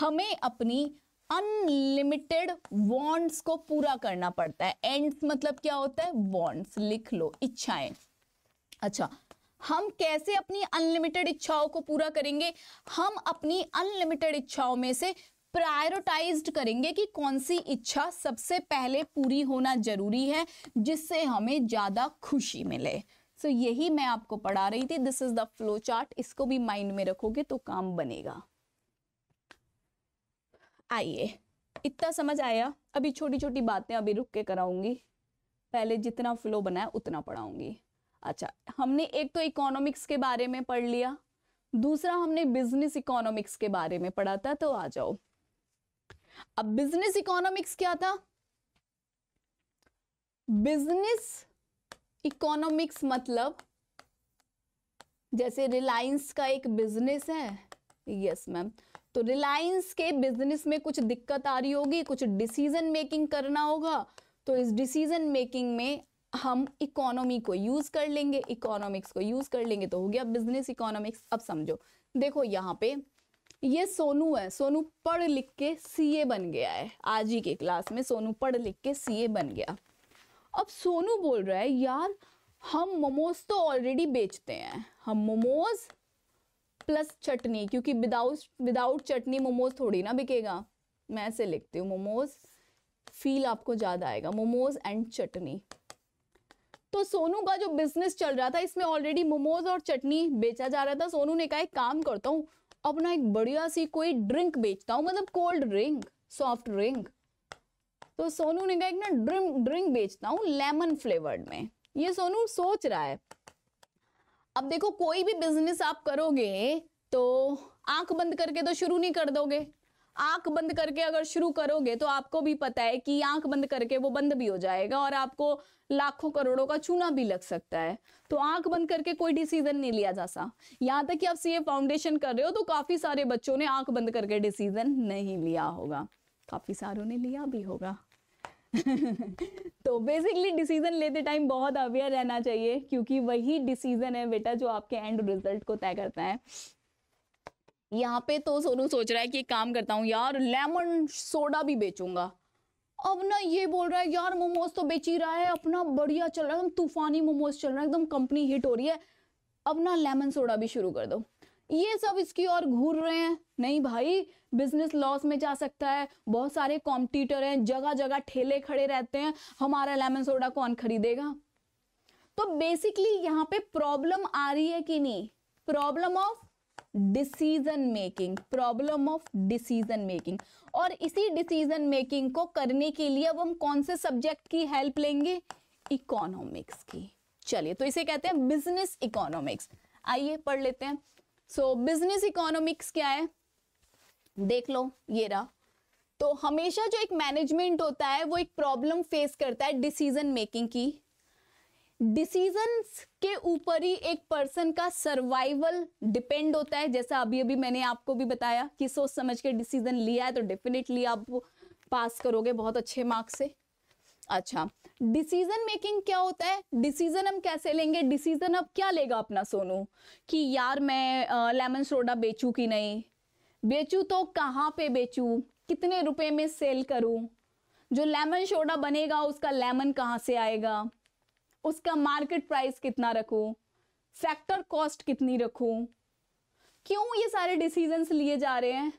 हमें अपनी अनलिमिटेड वॉन्ट्स को पूरा करना पड़ता है एंड मतलब क्या होता है वॉन्ट्स लिख लो इच्छाएं अच्छा हम कैसे अपनी अनलिमिटेड इच्छाओं को पूरा करेंगे हम अपनी अनलिमिटेड इच्छाओं में से प्रायोरिटाइज्ड करेंगे कि कौन सी इच्छा सबसे पहले पूरी होना जरूरी है जिससे हमें ज़्यादा खुशी मिले सो so, यही मैं आपको पढ़ा रही थी this is the flow chart इसको भी माइंड में रखोगे तो काम बनेगा आइए इतना समझ आया अभी छोटी छोटी बातें अभी रुक के कराऊंगी पहले जितना फ्लो बनाया उतना पढ़ाऊंगी अच्छा हमने एक तो इकोनॉमिक्स के बारे में पढ़ लिया दूसरा हमने बिजनेस इकोनॉमिक्स के बारे में पढ़ा था तो आ जाओ अब बिजनेस इकोनॉमिक्स क्या था बिजनेस इकोनॉमिक्स मतलब जैसे रिलायंस का एक बिजनेस है यस yes, मैम तो रिलायंस के बिजनेस में कुछ दिक्कत आ रही होगी कुछ डिसीजन मेकिंग करना होगा तो इस डिसीजन मेकिंग में हम इकोनॉमी को यूज कर लेंगे इकोनॉमिक्स को यूज कर लेंगे तो हो गया बिजनेस इकोनॉमिक्स अब समझो देखो यहाँ पे ये सोनू है सोनू पढ़ लिख के सीए बन गया है आज ही के क्लास में सोनू पढ़ लिख के सीए बन गया अब सोनू बोल रहा है यार हम मोमोज तो ऑलरेडी बेचते हैं हम मोमोज प्लस चटनी क्योंकि विदाउट विदाउट चटनी मोमोज थोड़ी ना बिकेगा मैं ऐसे लिखती हूँ मोमोज फील आपको ज़्यादा आएगा मोमोज एंड चटनी तो सोनू का जो बिजनेस चल रहा था इसमें ऑलरेडी मोमोज और चटनी बेचा जा रहा था सोनू ने कहा एक काम करता हूँ अपना एक बढ़िया सी कोई ड्रिंक बेचता हूँ मतलब कोल्ड ड्रिंक सॉफ्ट ड्रिंक तो सोनू ने कहा एक ना ड्रिंक ड्रिंक बेचता हूँ लेमन फ्लेवर्ड में ये सोनू सोच रहा है अब देखो कोई भी बिजनेस आप करोगे तो आंख बंद करके तो शुरू नहीं कर दोगे आंख बंद करके अगर शुरू करोगे तो आपको भी पता है कि आंख बंद करके वो बंद भी हो जाएगा और आपको लाखों करोड़ों का चूना भी लग सकता है तो आंख बंद करके कोई डिसीजन नहीं लिया जा सकता यहाँ तक कि आप सीए फाउंडेशन कर रहे हो तो काफ़ी सारे बच्चों ने आंख बंद करके डिसीजन नहीं लिया होगा काफ़ी सारों ने लिया भी होगा तो बेसिकली डिसीजन लेते टाइम बहुत अवेयर रहना चाहिए क्योंकि वही डिसीजन है बेटा जो आपके एंड रिजल्ट को तय करता है यहाँ पे तो सोनू सोच रहा है कि एक काम करता हूँ यार लेमन सोडा भी बेचूंगा अब ना ये बोल रहा है यार मोमोज तो बेच ही रहा है अपना बढ़िया चल रहा है एकदम तूफानी मोमोज चल रहा है एकदम कंपनी हिट हो रही है अब ना लेमन सोडा भी शुरू कर दो ये सब इसकी और घूर रहे हैं नहीं भाई बिजनेस लॉस में जा सकता है बहुत सारे कॉम्पिटिटर हैं जगह जगह ठेले खड़े रहते हैं हमारा लेमन सोडा कौन खरीदेगा तो बेसिकली यहाँ पे प्रॉब्लम आ रही है कि नहीं problem of decision making problem of decision making और इसी डिसीजन मेकिंग को करने के लिए अब हम कौन से सब्जेक्ट की हेल्प लेंगे इकोनॉमिक्स की चलिए तो इसे कहते हैं बिजनेस इकोनॉमिक्स आइए पढ़ लेते हैं सो बिजनेस इकोनॉमिक्स क्या है देख लो ये रहा तो हमेशा जो एक मैनेजमेंट होता है वो एक प्रॉब्लम फेस करता है डिसीजन मेकिंग की डिसीजंस के ऊपर ही एक पर्सन का सर्वाइवल डिपेंड होता है जैसा अभी अभी मैंने आपको भी बताया कि सोच समझ के डिसीजन लिया है तो डेफिनेटली आप पास करोगे बहुत अच्छे मार्क्स से अच्छा डिसीजन मेकिंग क्या होता है डिसीजन हम कैसे लेंगे डिसीजन अब क्या लेगा अपना सोनू कि यार मैं लेमन सोडा बेचूँ कि नहीं बेचूँ तो कहाँ पे बेचूँ कितने रुपए में सेल करूँ जो लेमन सोडा बनेगा उसका लेमन कहाँ से आएगा उसका मार्केट प्राइस कितना रखूँ फैक्टर कॉस्ट कितनी रखूँ क्यों ये सारे डिसीजंस लिए जा रहे हैं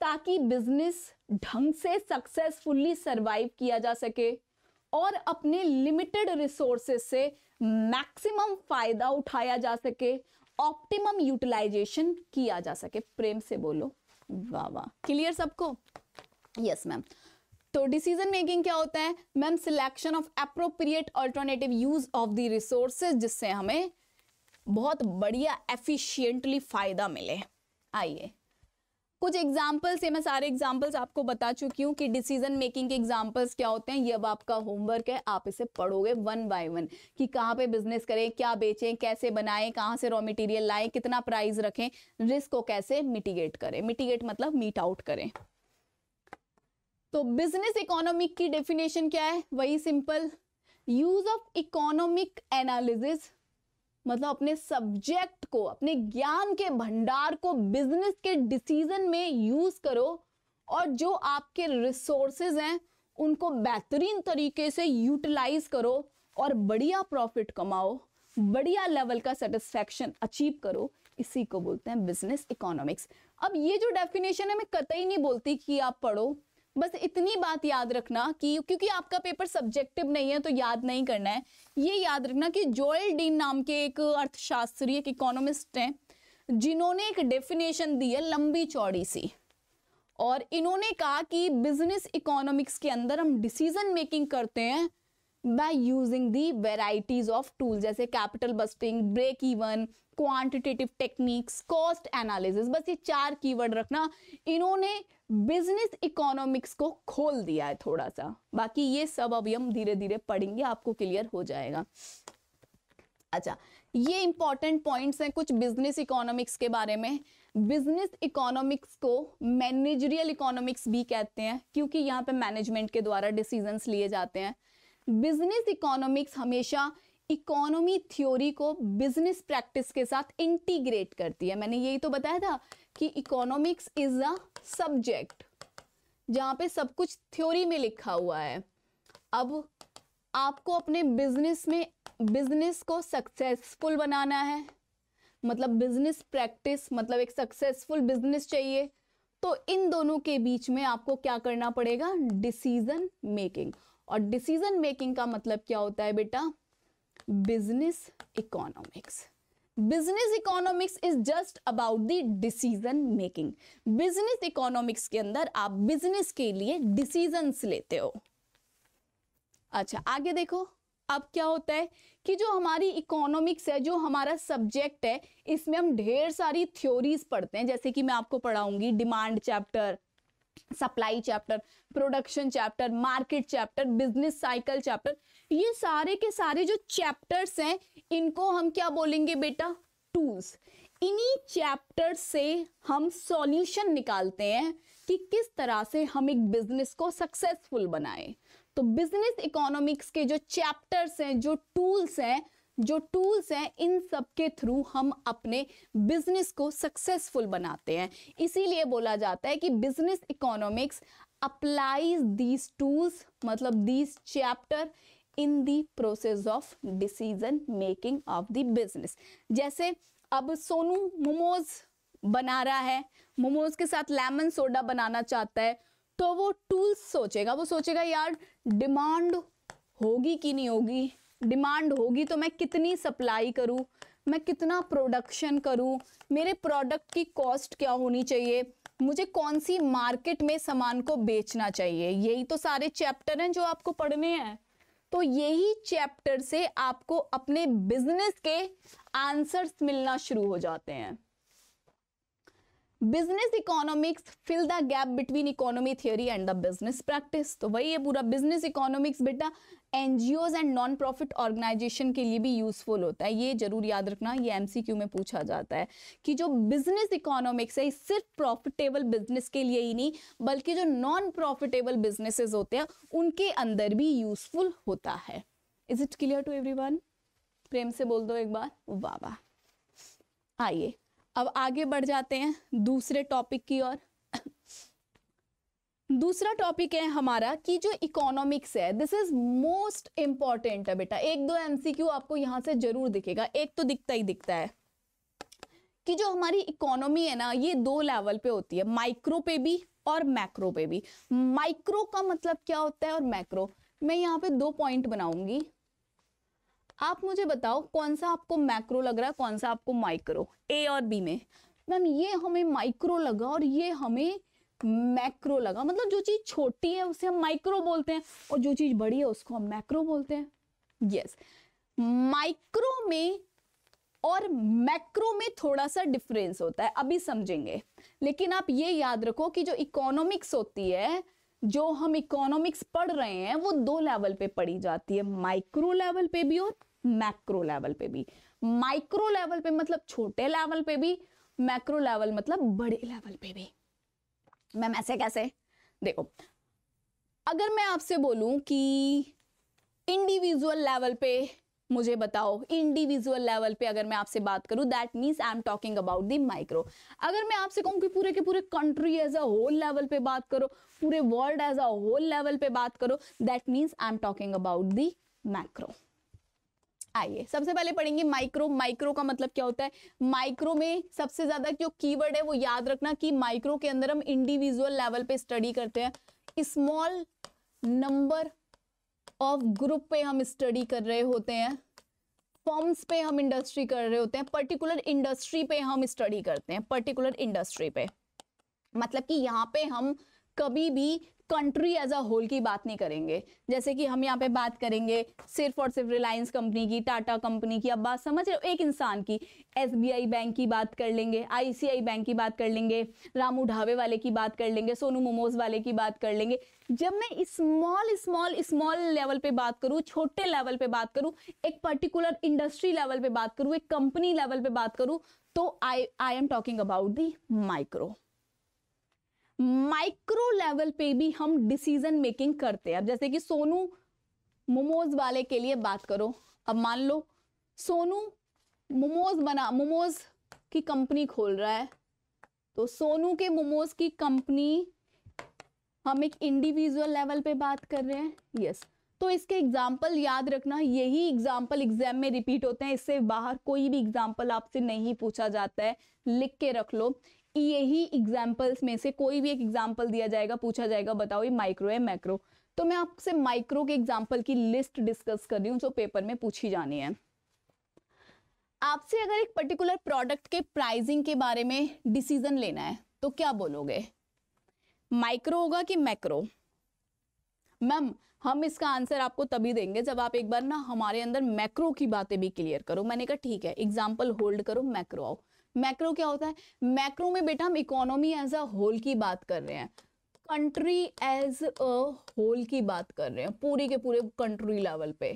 ताकि बिजनेस ढंग से सक्सेसफुली सरवाइव किया जा सके और अपने लिमिटेड रिसोर्सेस से मैक्सिमम फायदा उठाया जा सके ऑप्टिमम यूटिलाइजेशन किया जा सके प्रेम से बोलो वाह वाह क्लियर सबको यस मैम तो डिसीजन मेकिंग क्या होता है ma'am selection of appropriate alternative use of the resources जिससे हमें बहुत बढ़िया एफिशिएंटली फायदा मिले आइए कुछ एग्जाम्पल्स ये मैं सारे एग्जाम्पल्स आपको बता चुकी हूँ कि डिसीजन मेकिंग के एग्जाम्पल्स क्या होते हैं ये अब आपका होमवर्क है आप इसे पढ़ोगे वन बाय वन कि कहाँ पे बिजनेस करें क्या बेचें कैसे बनाएं कहाँ से रॉ मटेरियल लाएं कितना प्राइस रखें रिस्क को कैसे मिटिगेट करें मिटिगेट मतलब मीट आउट करें तो बिजनेस इकोनॉमिक की डेफिनेशन क्या है वही simple use of economic analysis मतलब अपने सब्जेक्ट को अपने ज्ञान के भंडार को बिजनेस के डिसीजन में यूज करो और जो आपके रिसोर्सेज हैं उनको बेहतरीन तरीके से यूटिलाइज करो और बढ़िया प्रॉफिट कमाओ बढ़िया लेवल का सेटिस्फेक्शन अचीव करो इसी को बोलते हैं बिजनेस इकोनॉमिक्स अब ये जो डेफिनेशन है मैं कतई नहीं बोलती कि आप पढ़ो बस इतनी बात याद रखना कि क्योंकि आपका पेपर सब्जेक्टिव नहीं है तो याद नहीं करना है ये याद रखना कि जोएल डीन नाम के एक अर्थशास्त्री एक इकोनॉमिस्ट हैं जिन्होंने एक डेफिनेशन दी है लंबी चौड़ी सी और इन्होंने कहा कि बिजनेस इकोनॉमिक्स के अंदर हम डिसीजन मेकिंग करते हैं by using the varieties of tool जैसे capital busting break even quantitative techniques cost analysis बस ये चार कीवर्ड रखना इन्होंने बिजनेस इकोनॉमिक्स को खोल दिया है थोड़ा सा बाकी ये सब अभी हम धीरे धीरे पढ़ेंगे आपको क्लियर हो जाएगा अच्छा ये इंपॉर्टेंट पॉइंट्स हैं कुछ बिजनेस इकोनॉमिक्स के बारे में बिजनेस इकोनॉमिक्स को मैनेजरियल इकोनॉमिक्स भी कहते हैं क्योंकि यहाँ पे मैनेजमेंट के द्वारा डिसीजंस लिए जाते हैं बिजनेस इकोनॉमिक्स हमेशा इकोनॉमी थ्योरी को बिजनेस प्रैक्टिस के साथ इंटीग्रेट करती है मैंने यही तो बताया था कि इकोनॉमिक्स इज अ सब्जेक्ट जहाँ पे सब कुछ थ्योरी में लिखा हुआ है अब आपको अपने बिजनेस में बिजनेस को सक्सेसफुल बनाना है मतलब बिजनेस प्रैक्टिस मतलब एक सक्सेसफुल बिजनेस चाहिए तो इन दोनों के बीच में आपको क्या करना पड़ेगा डिसीजन मेकिंग और डिसीजन मेकिंग का मतलब क्या होता है बेटा business economics business economics is just about the decision making business economics के अंदर आप बिजनेस के लिए डिसीजन लेते हो अच्छा आगे देखो अब क्या होता है कि जो हमारी इकोनॉमिक्स है जो हमारा सब्जेक्ट है इसमें हम ढेर सारी थ्योरीज पढ़ते हैं जैसे कि मैं आपको पढ़ाऊंगी demand chapter supply chapter production chapter market chapter business cycle chapter ये सारे के सारे जो चैप्टर्स हैं इनको हम क्या बोलेंगे बेटा टूल्स इन्हीं चैप्टर से हम सॉल्यूशन निकालते हैं कि किस तरह से हम एक बिजनेस को सक्सेसफुल बनाएं तो बिजनेस इकोनॉमिक्स के जो चैप्टर्स हैं जो टूल्स हैं जो टूल्स हैं इन सब के थ्रू हम अपने बिजनेस को सक्सेसफुल बनाते हैं इसीलिए बोला जाता है कि business economics applies these tools मतलब these chapter in the process of decision making of the business जैसे अब सोनू मोमोज बना रहा है मोमोज के साथ लेमन सोडा बनाना चाहता है तो वो टूल्स सोचेगा वो सोचेगा यार डिमांड होगी कि नहीं होगी डिमांड होगी तो मैं कितनी सप्लाई करूं मैं कितना प्रोडक्शन करूं मेरे प्रोडक्ट की कॉस्ट क्या होनी चाहिए मुझे कौन सी मार्केट में सामान को बेचना चाहिए यही तो सारे चैप्टर हैं जो आपको पढ़ने हैं तो यही चैप्टर से आपको अपने बिजनेस के आंसर्स मिलना शुरू हो जाते हैं business economics fill the gap between economy theory and the business practice तो वही है पूरा बिजनेस इकोनॉमिक्स बेटा NGOs and non profit organization के लिए भी यूजफुल होता है ये जरूर याद रखना ये एमसीक्यू में पूछा जाता है कि जो बिजनेस इकोनॉमिक्स है सिर्फ प्रॉफिटेबल बिजनेस के लिए ही नहीं बल्कि जो नॉन प्रॉफिटेबल बिजनेसेस होते हैं उनके अंदर भी यूजफुल होता है is it clear to every प्रेम से बोल दो एक बार वाह वाह आइए अब आगे बढ़ जाते हैं दूसरे टॉपिक की ओर दूसरा टॉपिक है हमारा कि जो इकोनॉमिक्स है दिस इज मोस्ट इंपॉर्टेंट है बेटा एक दो एमसीक्यू आपको यहां से जरूर दिखेगा एक तो दिखता ही दिखता है कि जो हमारी इकोनॉमी है ना ये दो लेवल पे होती है माइक्रो पे भी और मैक्रो पे भी माइक्रो का मतलब क्या होता है और मैक्रो मैं यहाँ पे दो पॉइंट बनाऊंगी आप मुझे बताओ कौन सा आपको मैक्रो लग रहा है कौन सा आपको माइक्रो ए और बी में मैम ये हमें माइक्रो लगा और ये हमें मैक्रो लगा मतलब जो चीज़ छोटी है उसे हम माइक्रो बोलते हैं और जो चीज़ बड़ी है उसको हम मैक्रो बोलते हैं यस yes. माइक्रो में और मैक्रो में थोड़ा सा डिफरेंस होता है अभी समझेंगे लेकिन आप ये याद रखो कि जो इकोनॉमिक्स होती है जो हम इकोनॉमिक्स पढ़ रहे हैं वो दो लेवल पे पढ़ी जाती है माइक्रो लेवल पे भी और मैक्रो लेवल पे भी माइक्रो लेवल पे मतलब छोटे लेवल पे भी मैक्रो लेवल मतलब बड़े लेवल पे भी मैम ऐसे कैसे देखो अगर मैं आपसे बोलूं कि इंडिविजुअल लेवल पे मुझे बताओ इंडिविजुअल लेवल पे अगर मैं आपसे बात करूं that means I am talking about the micro अगर मैं आपसे कहूं कि पूरे के पूरे country as a whole level पे बात करो पूरे world as a whole level पे बात करो that means I am talking about the macro आइए सबसे पहले पढ़ेंगे माइक्रो माइक्रो का मतलब क्या होता है माइक्रो में सबसे ज्यादा जो कीवर्ड है वो याद रखना कि माइक्रो के अंदर हम इंडिविजुअल लेवल पे स्टडी करते हैं स्मॉल नंबर ऑफ ग्रुप पे हम स्टडी कर रहे होते हैं फॉर्म्स पे हम इंडस्ट्री कर रहे होते हैं पर्टिकुलर इंडस्ट्री पे हम स्टडी करते हैं पर्टिकुलर इंडस्ट्री पे मतलब कि यहाँ पे हम कभी भी कंट्री एज अ होल की बात नहीं करेंगे जैसे कि हम यहाँ पे बात करेंगे सिर्फ और सिर्फ रिलायंस कंपनी की टाटा कंपनी की अब बात समझ रहे हो एक इंसान की एस बैंक की बात कर लेंगे आई बैंक की बात कर लेंगे रामू ढाबे वाले की बात कर लेंगे सोनू मोमोज वाले की बात कर लेंगे जब मैं स्मॉल स्मॉल स्मॉल लेवल पे बात करूँ छोटे लेवल पे बात करूँ एक पर्टिकुलर इंडस्ट्री लेवल पे बात करूँ एक कंपनी लेवल पे बात करूँ तो I I am talking about the micro micro level पे भी हम डिसीजन मेकिंग करते हैं अब जैसे कि सोनू मोमोज वाले के लिए बात करो अब मान लो सोनू मोमोज बना मोमोज की कंपनी खोल रहा है तो सोनू के मोमोज की कंपनी हम एक इंडिविजुअल लेवल पे बात कर रहे हैं यस yes. तो इसके एग्जाम्पल याद रखना यही एग्जाम्पल एग्जाम में रिपीट होते हैं इससे बाहर कोई भी एग्जाम्पल आपसे नहीं पूछा जाता है लिख के रख लो यही एग्जाम्पल्स में से कोई भी एक एग्जाम्पल दिया जाएगा पूछा जाएगा बताओ ये माइक्रो है मैक्रो तो मैं आपसे माइक्रो के एग्जाम्पल की लिस्ट डिस्कस कर रही हूँ जो पेपर में पूछी जानी है आपसे अगर एक पर्टिकुलर प्रोडक्ट के प्राइसिंग के बारे में डिसीजन लेना है तो क्या बोलोगे माइक्रो होगा कि मैक्रो मैम हम इसका आंसर आपको तभी देंगे जब आप एक बार ना हमारे अंदर मैक्रो की बातें भी क्लियर करो मैंने कहा ठीक है एग्जाम्पल होल्ड करो मैक्रो आओ मैक्रो क्या होता है मैक्रो में बेटा हम इकोनॉमी एज अ होल की बात कर रहे हैं कंट्री एज अ होल की बात कर रहे हैं पूरी के पूरे कंट्री लेवल पे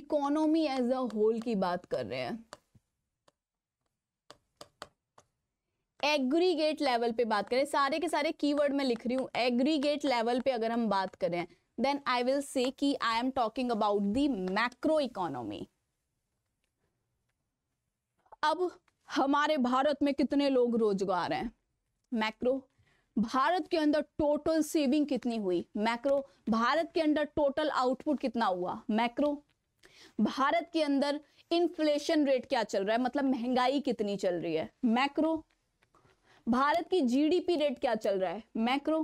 इकोनॉमी एज अ होल की बात कर रहे हैं एग्रीगेट लेवल पे बात करें सारे के सारे कीवर्ड मैं लिख रही हूँ एग्रीगेट लेवल पे अगर हम बात करें देन आई विल से कि I am talking about the macro economy अब हमारे भारत में कितने लोग रोजगार हैं मैक्रो भारत के अंदर टोटल सेविंग कितनी हुई मैक्रो भारत के अंदर टोटल आउटपुट कितना हुआ मैक्रो भारत के अंदर इन्फ्लेशन रेट क्या चल रहा है मतलब महंगाई कितनी चल रही है मैक्रो भारत की जीडीपी रेट क्या चल रहा है मैक्रो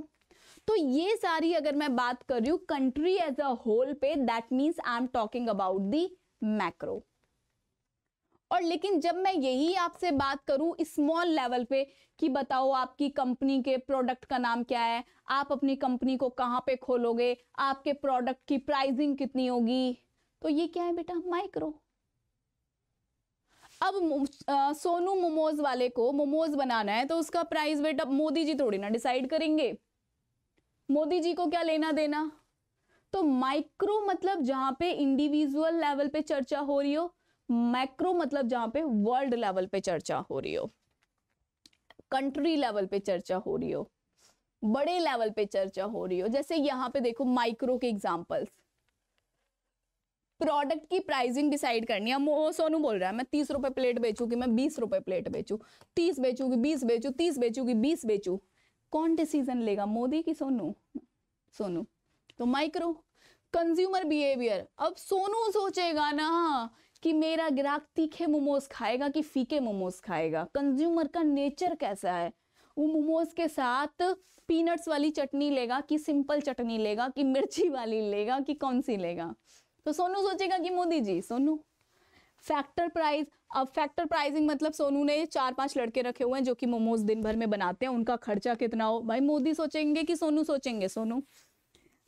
तो ये सारी अगर मैं बात कर रही हूं कंट्री एज अ होल पे that means I am talking about the macro और लेकिन जब मैं यही आपसे बात करूं स्मॉल लेवल पे कि बताओ आपकी कंपनी के प्रोडक्ट का नाम क्या है आप अपनी कंपनी को कहाँ पे खोलोगे आपके प्रोडक्ट की प्राइसिंग कितनी होगी तो ये क्या है बेटा माइक्रो अब सोनू मोमोज वाले को मोमोज बनाना है तो उसका प्राइस बेटा मोदी जी थोड़ी ना डिसाइड करेंगे मोदी जी को क्या लेना देना तो माइक्रो मतलब जहां पे इंडिविजुअल लेवल पे चर्चा हो रही हो मैक्रो मतलब जहां पे वर्ल्ड लेवल पे चर्चा हो रही हो कंट्री लेवल पे चर्चा हो रही हो बड़े लेवल पे चर्चा हो रही हो जैसे यहाँ पे देखो माइक्रो के एग्जांपल्स प्रोडक्ट की प्राइसिंग डिसाइड करनी है वो सोनू बोल रहा है मैं तीस रुपए प्लेट बेचूंगी मैं बीस रुपए प्लेट बेचू तीस बेचूंगी बीस बेचू तीस बेचूंगी बीस बेचू कौन डिसीजन लेगा मोदी की सोनू सोनू तो माइक्रो कंज्यूमर बिहेवियर अब सोनू सोचेगा ना कि मेरा ग्राहक तीखे मोमोज खाएगा कि फीके मोमोज खाएगा कंज्यूमर का नेचर कैसा है वो मोमोज के साथ पीनट्स वाली चटनी लेगा कि सिंपल चटनी लेगा कि मिर्ची वाली लेगा कि कौन सी लेगा तो सोनू सोचेगा कि मोदी जी सोनू फैक्टर प्राइस अब फैक्टर प्राइसिंग मतलब सोनू ने चार पांच लड़के रखे हुए हैं जो कि मोमोज दिन भर में बनाते हैं उनका खर्चा कितना हो भाई मोदी सोचेंगे कि सोनू सोचेंगे Sonu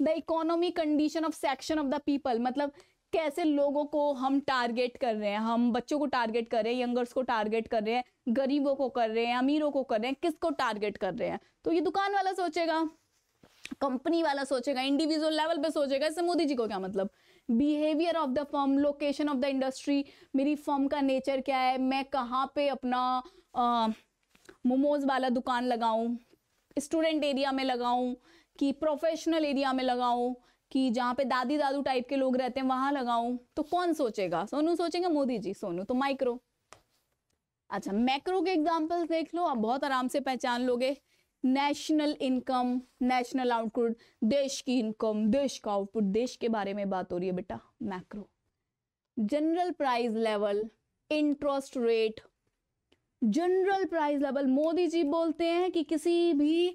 the economy condition of section of the people मतलब कैसे लोगों को हम टारगेट कर रहे हैं हम बच्चों को टारगेट कर रहे हैं यंगर्स को टारगेट कर रहे हैं गरीबों को कर रहे हैं अमीरों को कर रहे हैं किसको टारगेट कर रहे हैं तो ये दुकान वाला सोचेगा कंपनी वाला सोचेगा इंडिविजुअल लेवल पे सोचेगा इससे मोदी जी को क्या मतलब behaviour of the firm location of the industry मेरी फर्म का नेचर क्या है मैं कहाँ पे अपना मोमोज वाला दुकान लगाऊं स्टूडेंट एरिया में लगाऊं कि प्रोफेशनल एरिया में लगाऊं कि जहाँ पे दादी दादू टाइप के लोग रहते हैं वहां लगाऊं तो कौन सोचेगा सोनू सोचेंगे मोदी जी सोनू तो माइक्रो अच्छा मैक्रो के एग्जाम्पल देख लो आप बहुत आराम से पहचान लोगे नेशनल इनकम नेशनल आउटपुट देश की इनकम देश का आउटपुट देश के बारे में बात हो रही है बेटा macro general price level interest rate general price level Modi ji बोलते हैं कि किसी भी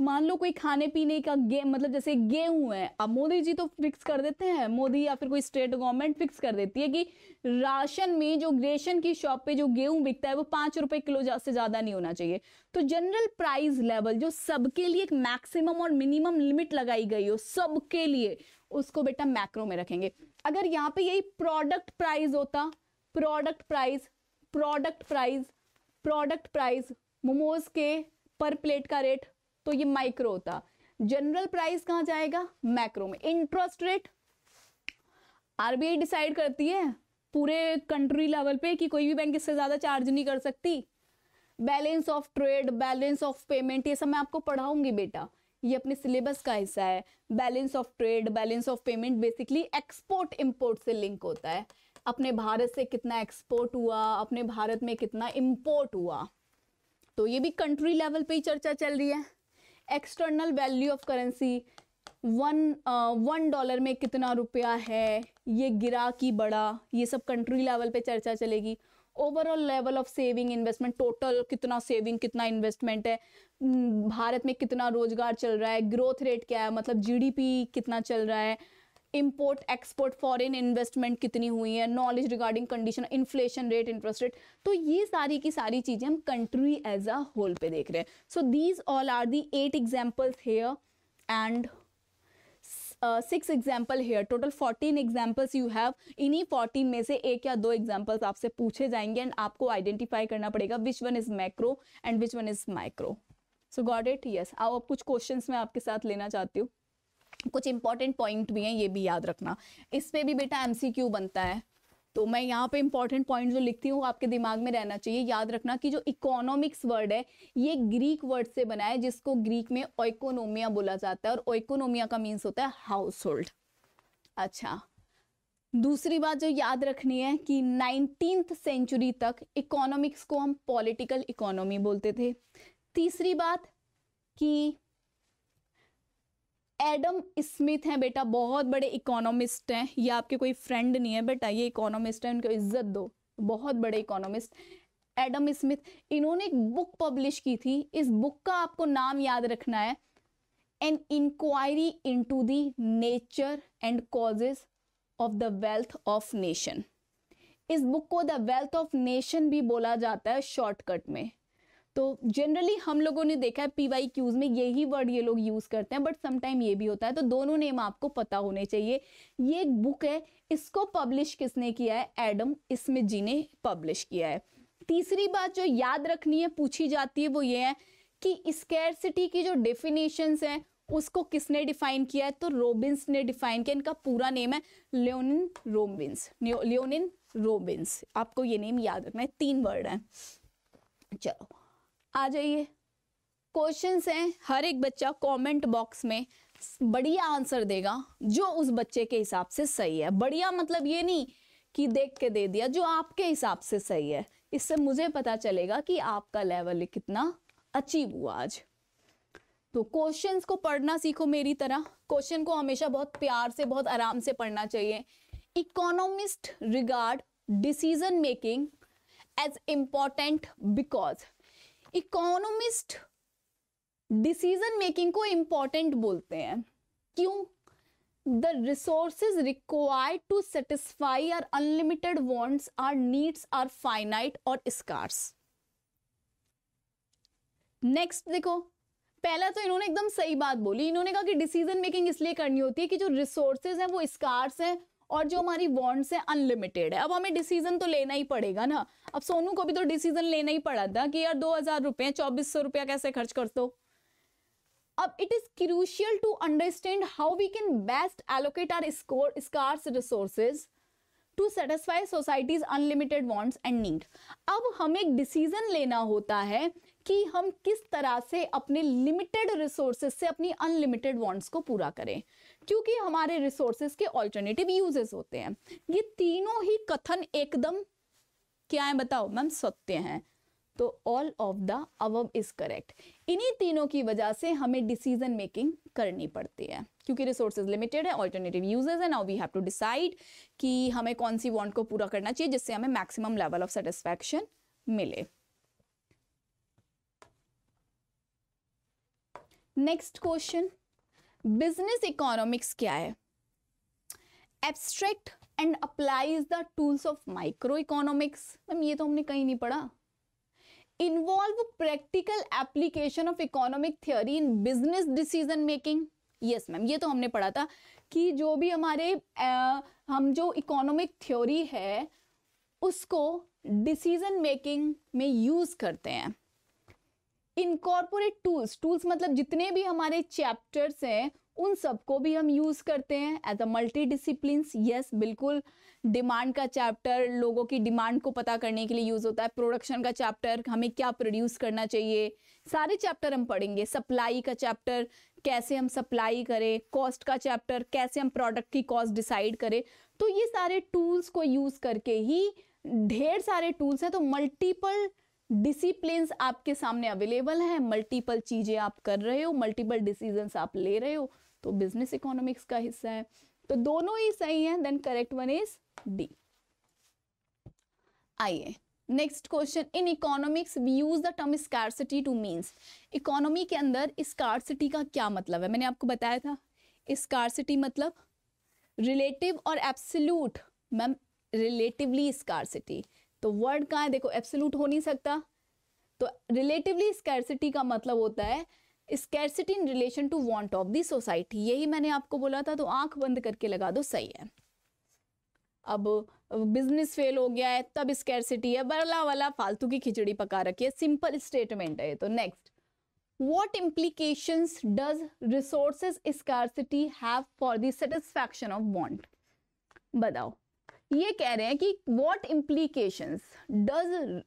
मान लो कोई खाने पीने का गे मतलब जैसे गेहूं है अब मोदी जी तो फिक्स कर देते हैं मोदी या फिर कोई स्टेट गवर्नमेंट फिक्स कर देती है कि राशन में जो रेशन की शॉप पे जो गेहूं बिकता है वो पाँच रुपए किलो से ज़्यादा नहीं होना चाहिए तो जनरल प्राइस लेवल जो सबके लिए एक मैक्सिमम और मिनिमम लिमिट लगाई गई हो सबके लिए उसको बेटा मैक्रो में रखेंगे अगर यहाँ पे यही प्रोडक्ट प्राइस होता product price product price product price momos के पर प्लेट का रेट तो ये माइक्रो होता जनरल प्राइस कहाँ जाएगा मैक्रो में इंटरेस्ट रेट आरबीआई डिसाइड करती है पूरे कंट्री लेवल पे कि कोई भी बैंक इससे ज़्यादा चार्ज नहीं कर सकती balance of trade balance of payment ये सब मैं आपको पढ़ाऊंगी बेटा ये अपने सिलेबस का हिस्सा है balance of trade balance of payment basically export import से लिंक होता है अपने भारत से कितना एक्सपोर्ट हुआ अपने भारत में कितना इम्पोर्ट हुआ तो ये भी कंट्री लेवल पे ही चर्चा चल रही है external value of currency one one dollar में कितना रुपया है ये गिरा कि बढ़ा ये सब कंट्री लेवल पे चर्चा चलेगी overall level of saving investment total कितना सेविंग कितना इन्वेस्टमेंट है हम्म, भारत में कितना रोजगार चल रहा है ग्रोथ रेट क्या है मतलब जीडीपी कितना चल रहा है इम्पोर्ट एक्सपोर्ट फॉरेन इन्वेस्टमेंट कितनी हुई है knowledge regarding condition inflation rate interest rate तो ये सारी की सारी चीज़ें हम कंट्री एज अ होल पे देख रहे हैं so these all are the eight examples here and six example here total fourteen examples you have इन्हीं फोर्टीन में से एक या दो एग्जाम्पल्स आपसे पूछे जाएंगे एंड आपको आइडेंटिफाई करना पड़ेगा which one is macro and which one is micro so got it yes आओ अब कुछ क्वेश्चन मैं आपके साथ लेना चाहती हूँ कुछ इंपॉर्टेंट पॉइंट भी हैं ये भी याद रखना इस पर भी बेटा एम बनता है तो मैं यहाँ पे इंपॉर्टेंट पॉइंट जो लिखती हूँ आपके दिमाग में रहना चाहिए याद रखना कि जो इकोनॉमिक्स वर्ड है ये ग्रीक वर्ड से बना है जिसको ग्रीक में ओइकोनोमिया बोला जाता है और ओइकोनोमिया का मीन्स होता है हाउस होल्ड अच्छा दूसरी बात जो याद रखनी है कि नाइनटीन सेंचुरी तक इकोनॉमिक्स को हम पॉलिटिकल इकोनॉमी बोलते थे तीसरी बात कि एडम स्मिथ हैं बेटा बहुत बड़े इकोनॉमिस्ट हैं ये आपके कोई फ्रेंड नहीं है बेटा ये इकोनॉमिस्ट हैं उनको इज्जत दो बहुत बड़े इकोनॉमिस्ट एडम स्मिथ इन्होंने एक बुक पब्लिश की थी इस बुक का आपको नाम याद रखना है an inquiry into the nature and causes of the wealth of nation इस बुक को द वेल्थ ऑफ नेशन भी बोला जाता है शॉर्टकट में तो जनरली हम लोगों ने देखा है पी वाई क्यूज में यही वर्ड ये लोग यूज़ करते हैं बट समटाइम ये भी होता है तो दोनों नेम आपको पता होने चाहिए ये एक बुक है इसको पब्लिश किसने किया है एडम इसमें जी ने पब्लिश किया है तीसरी बात जो याद रखनी है पूछी जाती है वो ये है कि स्केरसिटी की जो डेफिनेशंस हैं उसको किसने डिफाइन किया है तो रोबिन्स ने डिफाइन किया इनका पूरा नेम है लियोनिन रोबिन्स लियोनिन रोबिन्स आपको ये नेम याद रखना है तीन वर्ड हैं चलो आ जाइए क्वेश्चंस हैं हर एक बच्चा कमेंट बॉक्स में बढ़िया आंसर देगा जो उस बच्चे के हिसाब से सही है बढ़िया मतलब ये नहीं कि देख के दे दिया जो आपके हिसाब से सही है इससे मुझे पता चलेगा कि आपका लेवल कितना अचीव हुआ आज तो क्वेश्चंस को पढ़ना सीखो मेरी तरह क्वेश्चन को हमेशा बहुत प्यार से बहुत आराम से पढ़ना चाहिए economist regard decision making as important because economist decision making को इम्पॉर्टेंट बोलते हैं क्यों the resources required to satisfy our unlimited wants our needs are finite और स्कार्स नेक्स्ट देखो पहला तो इन्होंने एकदम सही बात बोली इन्होंने कहा कि डिसीजन मेकिंग इसलिए करनी होती है कि जो रिसोर्सेज हैं वो स्कार्स हैं और जो हमारी वॉन्ट्स है अनलिमिटेड है अब हमें डिसीजन तो लेना ही पड़ेगा ना अब सोनू को भी तो डिसीजन लेना ही पड़ा था कि यार दो हजार रुपए चौबीस सौ रुपया कैसे खर्च कर दो अब it is crucial to understand how we can best allocate our score scarce resources to satisfy society's unlimited wants and need अब हमें एक डिसीजन लेना होता है कि हम किस तरह से अपने लिमिटेड रिसोर्सेज से अपनी अनलिमिटेड वॉन्ट्स को पूरा करें क्योंकि हमारे रिसोर्सेज के ऑल्टरनेटिव यूजेस होते हैं ये तीनों ही कथन एकदम क्या है बताओ मैम सत्य हैं तो all of the above is correct इन्हीं तीनों की वजह से हमें डिसीजन मेकिंग करनी पड़ती है क्योंकि रिसोर्सेज लिमिटेड है ऑल्टरनेटिव यूजेस है now we have to decide कि हमें कौन सी वांट को पूरा करना चाहिए जिससे हमें मैक्सिमम लेवल ऑफ सेटिस्फैक्शन मिले नेक्स्ट क्वेश्चन बिजनेस इकोनॉमिक्स क्या है abstract and applies the tools of micro economics ma'am ये तो हमने कहीं नहीं पढ़ा involve practical application of economic theory in business decision making yes ma'am ये तो हमने पढ़ा था कि जो भी हमारे आ, हम जो इकोनॉमिक थ्योरी है उसको डिसीजन मेकिंग में यूज़ करते हैं इनकॉर्पोरेट टूल्स टूल्स मतलब जितने भी हमारे चैप्टर्स हैं उन सब को भी हम यूज़ करते हैं as a multi discipline yes बिल्कुल डिमांड का चैप्टर लोगों की डिमांड को पता करने के लिए यूज़ होता है प्रोडक्शन का चैप्टर हमें क्या प्रोड्यूस करना चाहिए सारे चैप्टर हम पढ़ेंगे सप्लाई का चैप्टर कैसे हम सप्लाई करें कॉस्ट का चैप्टर कैसे हम प्रोडक्ट की कॉस्ट डिसाइड करें तो ये सारे टूल्स को यूज़ करके ही ढेर सारे टूल्स हैं तो मल्टीपल डिसिप्लिन आपके सामने अवेलेबल हैं मल्टीपल चीज़ें आप कर रहे हो मल्टीपल डिसीजंस आप ले रहे हो तो बिजनेस इकोनॉमिक्स का हिस्सा है तो दोनों ही सही हैं then correct one is D आइए next question in economics we use the term scarcity to means economy के अंदर स्कॉर्सिटी का क्या मतलब है मैंने आपको बताया था स्कॉर्सिटी मतलब रिलेटिव और एब्सोल्यूट मैम रिलेटिवली स्कॉर्सिटी तो वर्ड कहाँ है देखो एब्सोल्यूट हो नहीं सकता तो रिलेटिवली स्कैरसिटी का मतलब होता है scarcity in relation to want of the society यही मैंने आपको बोला था तो आंख बंद करके लगा दो सही है अब बिजनेस फेल हो गया है तब स्कैरसिटी है बरला वाला फालतू की खिचड़ी पका रखी है सिंपल स्टेटमेंट है तो next what implication does resources scarcity have for the satisfaction of want बताओ ये कह रहे हैं कि what implication does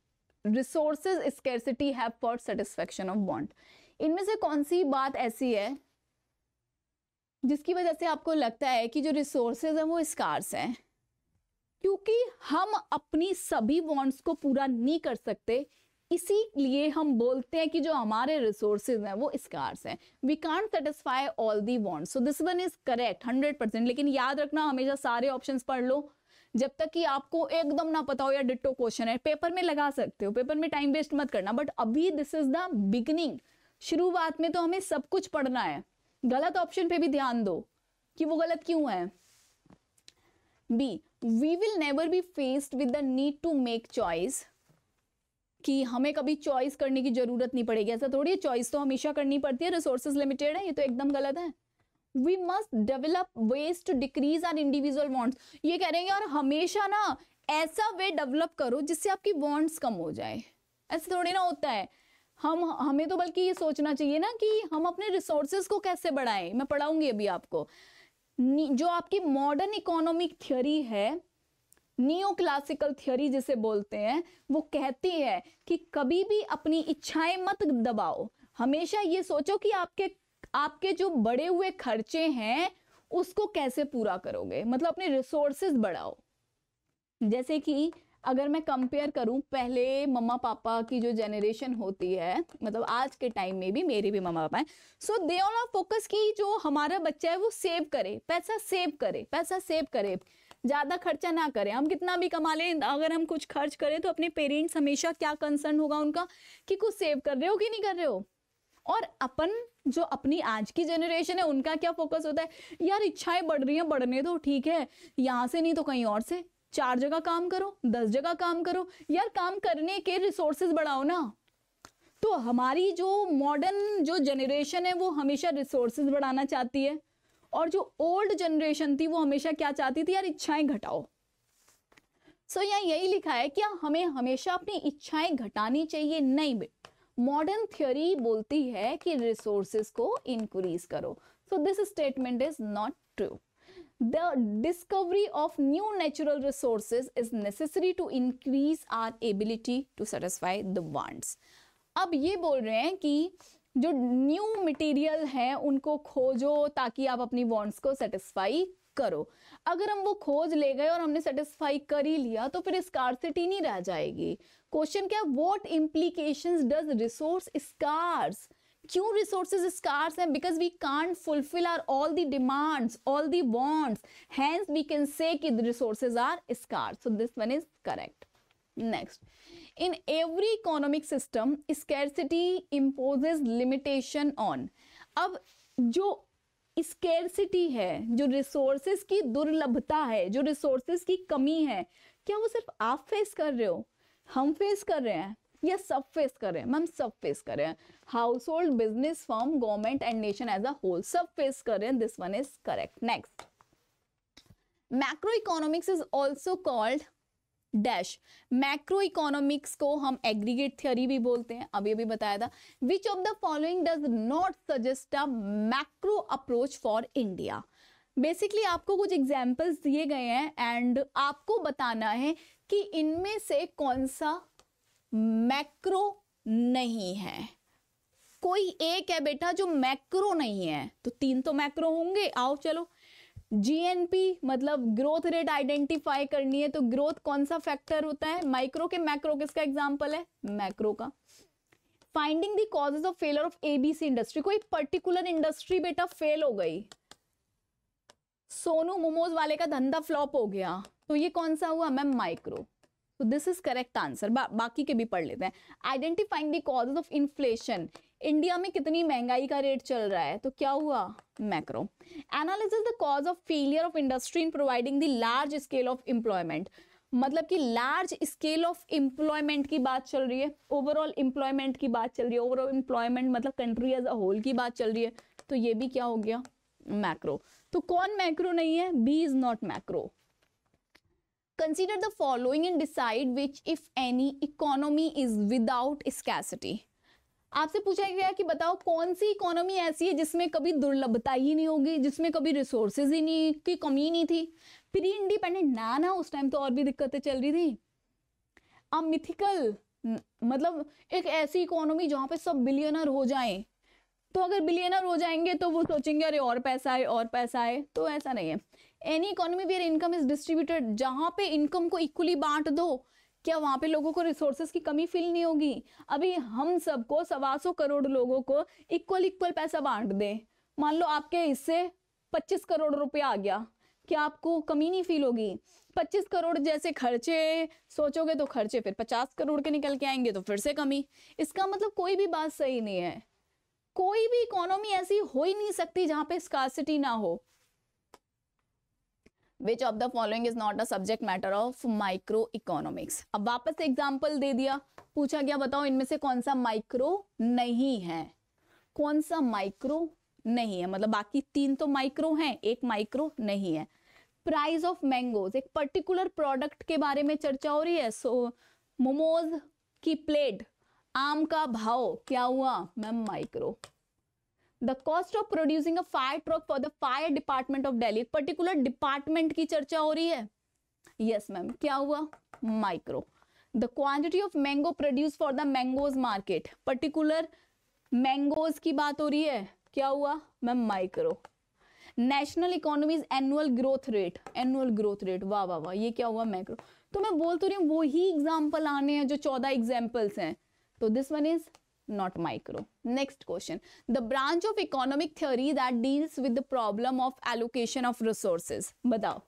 resource scarcity have for satisfaction of bond इनमें से कौन सी बात ऐसी है जिसकी वजह से आपको लगता है कि जो रिसोर्सेज हैं वो स्कार्स हैं क्योंकि हम अपनी सभी वॉन्ट्स को पूरा नहीं कर सकते इसीलिए हम बोलते हैं कि जो हमारे रिसोर्सेज हैं वो स्कार्स हैं we can't satisfy all the wants so this one is correct hundred percent लेकिन याद रखना हमेशा सारे ऑप्शंस पढ़ लो जब तक कि आपको एकदम ना पता हो या डिट्टो क्वेश्चन है पेपर में लगा सकते हो पेपर में टाइम वेस्ट मत करना बट अभी दिस इज द बिगिनिंग शुरुआत में तो हमें सब कुछ पढ़ना है गलत ऑप्शन पे भी ध्यान दो कि वो गलत क्यों है B we will never be faced with the need to make choice कि हमें कभी चॉइस करने की जरूरत नहीं पड़ेगी ऐसा थोड़ी है चॉइस तो हमेशा करनी पड़ती है रिसोर्सेज लिमिटेड है ये तो एकदम गलत है we must develop ways to decrease our individual wants ये कह रहे हैं और हमेशा ना ऐसा वे डेवलप करो जिससे आपकी वॉन्ट्स कम हो जाए ऐसे थोड़ी ना होता है हम हमें तो बल्कि ये सोचना चाहिए ना कि हम अपने रिसोर्सेज को कैसे बढ़ाएं मैं पढ़ाऊंगी अभी आपको जो आपकी मॉडर्न इकोनॉमिक थियोरी है नियो क्लासिकल थियोरी जिसे बोलते हैं वो कहती है कि कभी भी अपनी इच्छाएं मत दबाओ हमेशा ये सोचो कि आपके आपके जो बड़े हुए खर्चे हैं उसको कैसे पूरा करोगे मतलब अपने रिसोर्सेज बढ़ाओ जैसे कि अगर मैं कंपेयर करूं पहले मम्मा पापा की जो जनरेशन होती है मतलब आज के टाइम में भी मेरे भी मम्मा पापा हैं so they all are focus की जो हमारा बच्चा है वो सेव करे पैसा सेव करे पैसा सेव करे ज़्यादा खर्चा ना करें हम कितना भी कमा लें अगर हम कुछ खर्च करें तो अपने पेरेंट्स हमेशा क्या कंसर्न होगा उनका कि कुछ सेव कर रहे हो कि नहीं कर रहे हो और अपन जो अपनी आज की जनरेशन है उनका क्या फोकस होता है यार इच्छाएं बढ़ रही हैं बढ़ने तो ठीक है यहाँ से नहीं तो कहीं और से चार जगह काम करो दस जगह काम करो यार काम करने के रिसोर्सेज बढ़ाओ ना तो हमारी जो मॉडर्न जो जनरेशन है वो हमेशा रिसोर्सेज बढ़ाना चाहती है और जो ओल्ड जनरेशन थी वो हमेशा क्या चाहती थी यार इच्छाएं घटाओ सो so, यहाँ यही लिखा है क्या हमें हमेशा अपनी इच्छाएं घटानी चाहिए नहीं बेटा मॉडर्न थियोरी बोलती है कि रिसोर्सेस को इंक्रीज करो so this statement is not true the discovery of new natural resources is necessary to increase our ability to satisfy the wants अब ये बोल रहे हैं कि जो न्यू मटेरियल है उनको खोजो ताकि आप अपनी वांट्स को सेटिस्फाई करो अगर हम वो खोज ले गए और हमने सेटिस्फाई कर ही लिया तो फिर स्कारसिटी नहीं रह जाएगी क्वेश्चन क्या what implication does resource scarce क्यों रिसोर्सेज स्कार्स हैं because we can't fulfill our all the demands all the wants hence we can say कि resources are scarce so this one is correct next in every economic system scarcity imposes limitation on अब जो स्केरसिटी है जो रिसोर्सेस की दुर्लभता है जो रिसोर्सेस की कमी है क्या वो सिर्फ आप फेस कर रहे हो हम फेस कर रहे हैं या सब फेस कर रहे हैं मैम सब फेस कर रहे हैं household business firm government and nation as a whole सब फेस कर रहे हैं this one is correct next macro economics is also called dash macro economics को हम एग्रीगेट थियरी भी बोलते हैं अभी अभी बताया था which of the following does not suggest a macro approach for India basically आपको कुछ एग्जाम्पल्स दिए गए हैं एंड आपको बताना है कि इनमें से कौन सा मैक्रो नहीं है कोई एक है बेटा जो मैक्रो नहीं है तो तीन तो मैक्रो होंगे आओ चलो जीएनपी मतलब ग्रोथ रेट आइडेंटिफाई करनी है तो ग्रोथ कौन सा फैक्टर होता है माइक्रो के मैक्रो किसका एग्जाम्पल है मैक्रो का finding the causes of failure of ABC industry कोई पर्टिकुलर इंडस्ट्री बेटा फेल हो गई सोनू मोमोज वाले का धंधा फ्लॉप हो गया तो ये कौन सा हुआ मैम माइक्रो तो दिस इज करेक्ट आंसर बाकी के भी पढ़ लेते हैं identifying the causes of inflation India में कितनी महंगाई का रेट चल रहा है तो क्या हुआ macro analysis the cause of failure of industry in providing the large scale of employment मतलब कि लार्ज स्केल ऑफ एम्प्लॉयमेंट की बात चल रही है ओवरऑल एम्प्लॉयमेंट की बात चल रही है ओवरऑल एम्प्लॉयमेंट मतलब कंट्री एज अ होल की बात चल रही है तो ये भी क्या हो गया मैक्रो तो कौन मैक्रो नहीं है B is not macro consider the following and decide which if any economy is without scarcity आपसे पूछा गया कि बताओ कौन सी इकोनॉमी ऐसी है जिसमें कभी दुर्लभता ही नहीं होगी जिसमें कभी रिसोर्सेज ही नहीं की कमी नहीं थी प्री इंडिपेंडेंट ना ना उस टाइम तो और भी दिक्कतें चल रही थी अब मिथिकल मतलब एक ऐसी इकोनॉमी जहाँ पे सब बिलियनर हो जाएं तो अगर बिलियनर हो जाएंगे तो वो सोचेंगे अरे और पैसा आए और पैसा आए तो ऐसा नहीं है any economy where income is distributed जहाँ पे इनकम को इक्वली बांट दो क्या वहाँ पे लोगों को रिसोर्सेज की कमी फील नहीं होगी अभी हम सबको सवा सौ करोड़ लोगों को इक्वल इक्वल पैसा बांट दें मान लो आपके इससे पच्चीस करोड़ रुपया आ गया क्या आपको कमी नहीं फील होगी पच्चीस करोड़ जैसे खर्चे सोचोगे तो खर्चे फिर पचास करोड़ के निकल के आएंगे तो फिर से कमी इसका मतलब कोई भी बात सही नहीं है कोई भी इकोनॉमी ऐसी हो ही नहीं सकती जहाँ पे स्कासिटी ना हो which of the following is not a subject matter of micro economics अब वापस एग्जाम्पल दे दिया पूछा गया बताओ इनमें से कौन सा माइक्रो नहीं है कौन सा माइक्रो नहीं है मतलब बाकी तीन तो माइक्रो हैं एक माइक्रो नहीं है प्राइस ऑफ मैंगोज एक पर्टिकुलर प्रोडक्ट के बारे में चर्चा हो रही है सो मोमोज की प्लेट आम का भाव क्या हुआ ma'am micro the cost of producing a fire truck for the fire department of Delhi एक पर्टिकुलर डिपार्टमेंट की चर्चा हो रही है यस yes, मैम क्या हुआ micro the quantity of mango produce for the mangoes market particular mangoes की बात हो रही है क्या हुआ ma'am micro national economies annual growth rate annual growth rate वाह वाह वाह ये क्या हुआ माइक्रो तो मैं बोल तो रही हूँ वो ही एग्जाम्पल आने हैं जो चौदह एग्जाम्पल्स हैं तो this one is not micro. Next question. The branch of economic theory that deals with the problem of allocation of resources. batao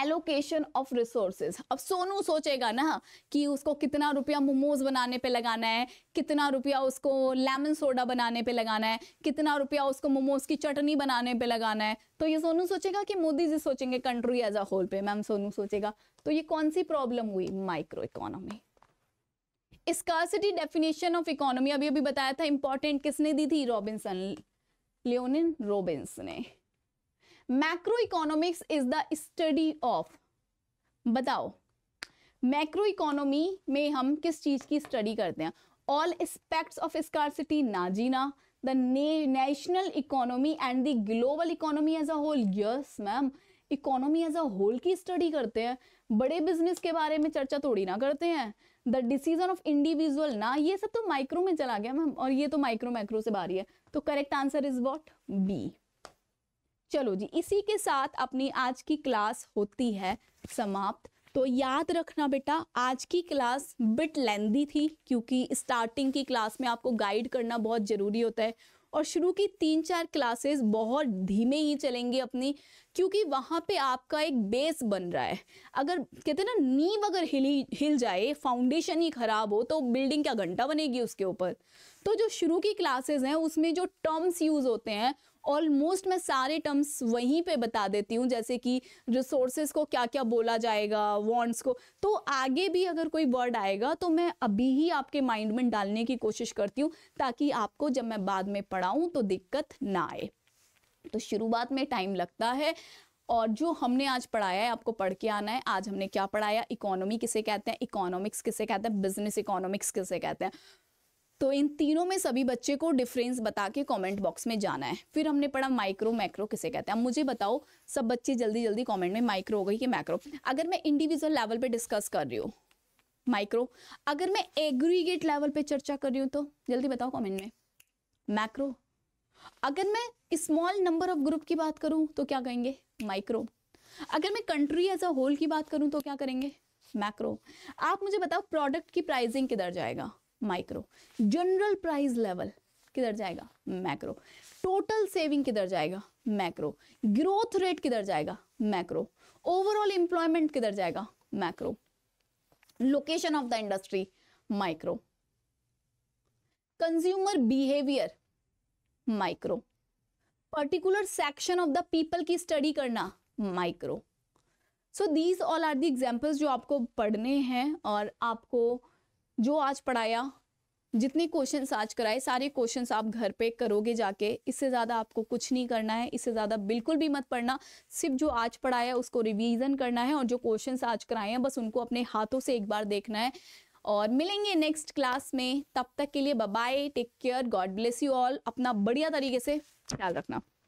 allocation of resources अब सोनू सोचेगा ना कि उसको कितना रुपया मोमोज बनाने पे लगाना है कितना रुपया उसको लेमन सोडा बनाने पे लगाना है कितना रुपया उसको मोमोज की चटनी बनाने पे लगाना है तो ये सोनू सोचेगा कि मोदी जी सोचेंगे कंट्री एज अ होल पे मैम सोनू सोचेगा तो ये कौन सी प्रॉब्लम हुई micro economy scarcity definition of economy अभी अभी बताया था इंपॉर्टेंट किसने दी थी रॉबिन्सन लियोनिन रॉबिन्स ने macro economics is the study of बताओ मैक्रो इकोनॉमी में हम किस चीज़ की स्टडी करते हैं ऑल एस्पेक्ट्स ऑफ स्कॉसिटी ना जीना the national economy and the global economy as a whole yes ma'am economy as a whole की स्टडी करते हैं बड़े बिजनेस के बारे में चर्चा थोड़ी ना करते हैं द डिसीजन ऑफ इंडिविजुअल ना ये सब तो माइक्रो में चला गया मैम और ये तो माइक्रो माइक्रो से बाहरी है तो correct answer is what B चलो जी इसी के साथ अपनी आज की क्लास होती है समाप्त तो याद रखना बेटा आज की क्लास बिट लेंदी थी क्योंकि स्टार्टिंग की क्लास में आपको गाइड करना बहुत ज़रूरी होता है और शुरू की तीन चार क्लासेस बहुत धीमे ही चलेंगी अपनी क्योंकि वहाँ पे आपका एक बेस बन रहा है अगर कहते हैं ना नींव अगर हिली हिल जाए फाउंडेशन ही ख़राब हो तो बिल्डिंग क्या घंटा बनेगी उसके ऊपर तो जो शुरू की क्लासेस हैं उसमें जो टर्म्स यूज़ होते हैं ऑलमोस्ट मैं सारे टर्म्स वहीं पे बता देती हूँ जैसे कि रिसोर्सेज को क्या क्या बोला जाएगा वॉन्ट्स को तो आगे भी अगर कोई वर्ड आएगा तो मैं अभी ही आपके माइंड में डालने की कोशिश करती हूँ ताकि आपको जब मैं बाद में पढ़ाऊँ तो दिक्कत ना आए तो शुरुआत में टाइम लगता है और जो हमने आज पढ़ाया है आपको पढ़ के आना है आज हमने क्या पढ़ाया इकोनॉमी किसे कहते हैं इकोनॉमिक्स किसे कहते हैं बिजनेस इकोनॉमिक्स किसे कहते हैं तो इन तीनों में सभी बच्चे को डिफरेंस बता के कमेंट बॉक्स में जाना है फिर हमने पढ़ा माइक्रो मैक्रो किसे कहते हैं अब मुझे बताओ सब बच्चे जल्दी जल्दी कमेंट में माइक्रो हो गई कि मैक्रो अगर मैं इंडिविजुअल लेवल पे डिस्कस कर रही हूँ माइक्रो अगर मैं एग्रीगेट लेवल पे चर्चा कर रही हूँ तो जल्दी बताओ कमेंट में मैक्रो अगर मैं स्मॉल नंबर ऑफ ग्रुप की बात करूँ तो क्या कहेंगे माइक्रो अगर मैं कंट्री एज अ होल की बात करूँ तो क्या करेंगे मैक्रो तो आप मुझे बताओ प्रोडक्ट की प्राइसिंग किधर जाएगा माइक्रो जनरल प्राइस लेवल किधर जाएगा मैक्रो टोटल सेविंग किधर जाएगा मैक्रो ग्रोथ रेट किधर जाएगा मैक्रो ओवरऑल एम्प्लॉयमेंट किधर जाएगा macro location of the industry micro consumer behaviour micro particular section of the people की स्टडी करना micro so these all are the examples जो आपको पढ़ने हैं और आपको जो आज पढ़ाया जितने क्वेश्चन आज कराए सारे क्वेश्चन आप घर पे करोगे जाके इससे ज़्यादा आपको कुछ नहीं करना है इससे ज़्यादा बिल्कुल भी मत पढ़ना सिर्फ जो आज पढ़ाया उसको रिवीजन करना है और जो क्वेश्चन आज कराए हैं बस उनको अपने हाथों से एक बार देखना है और मिलेंगे नेक्स्ट क्लास में तब तक के लिए bye take care God bless you all अपना बढ़िया तरीके से ख्याल रखना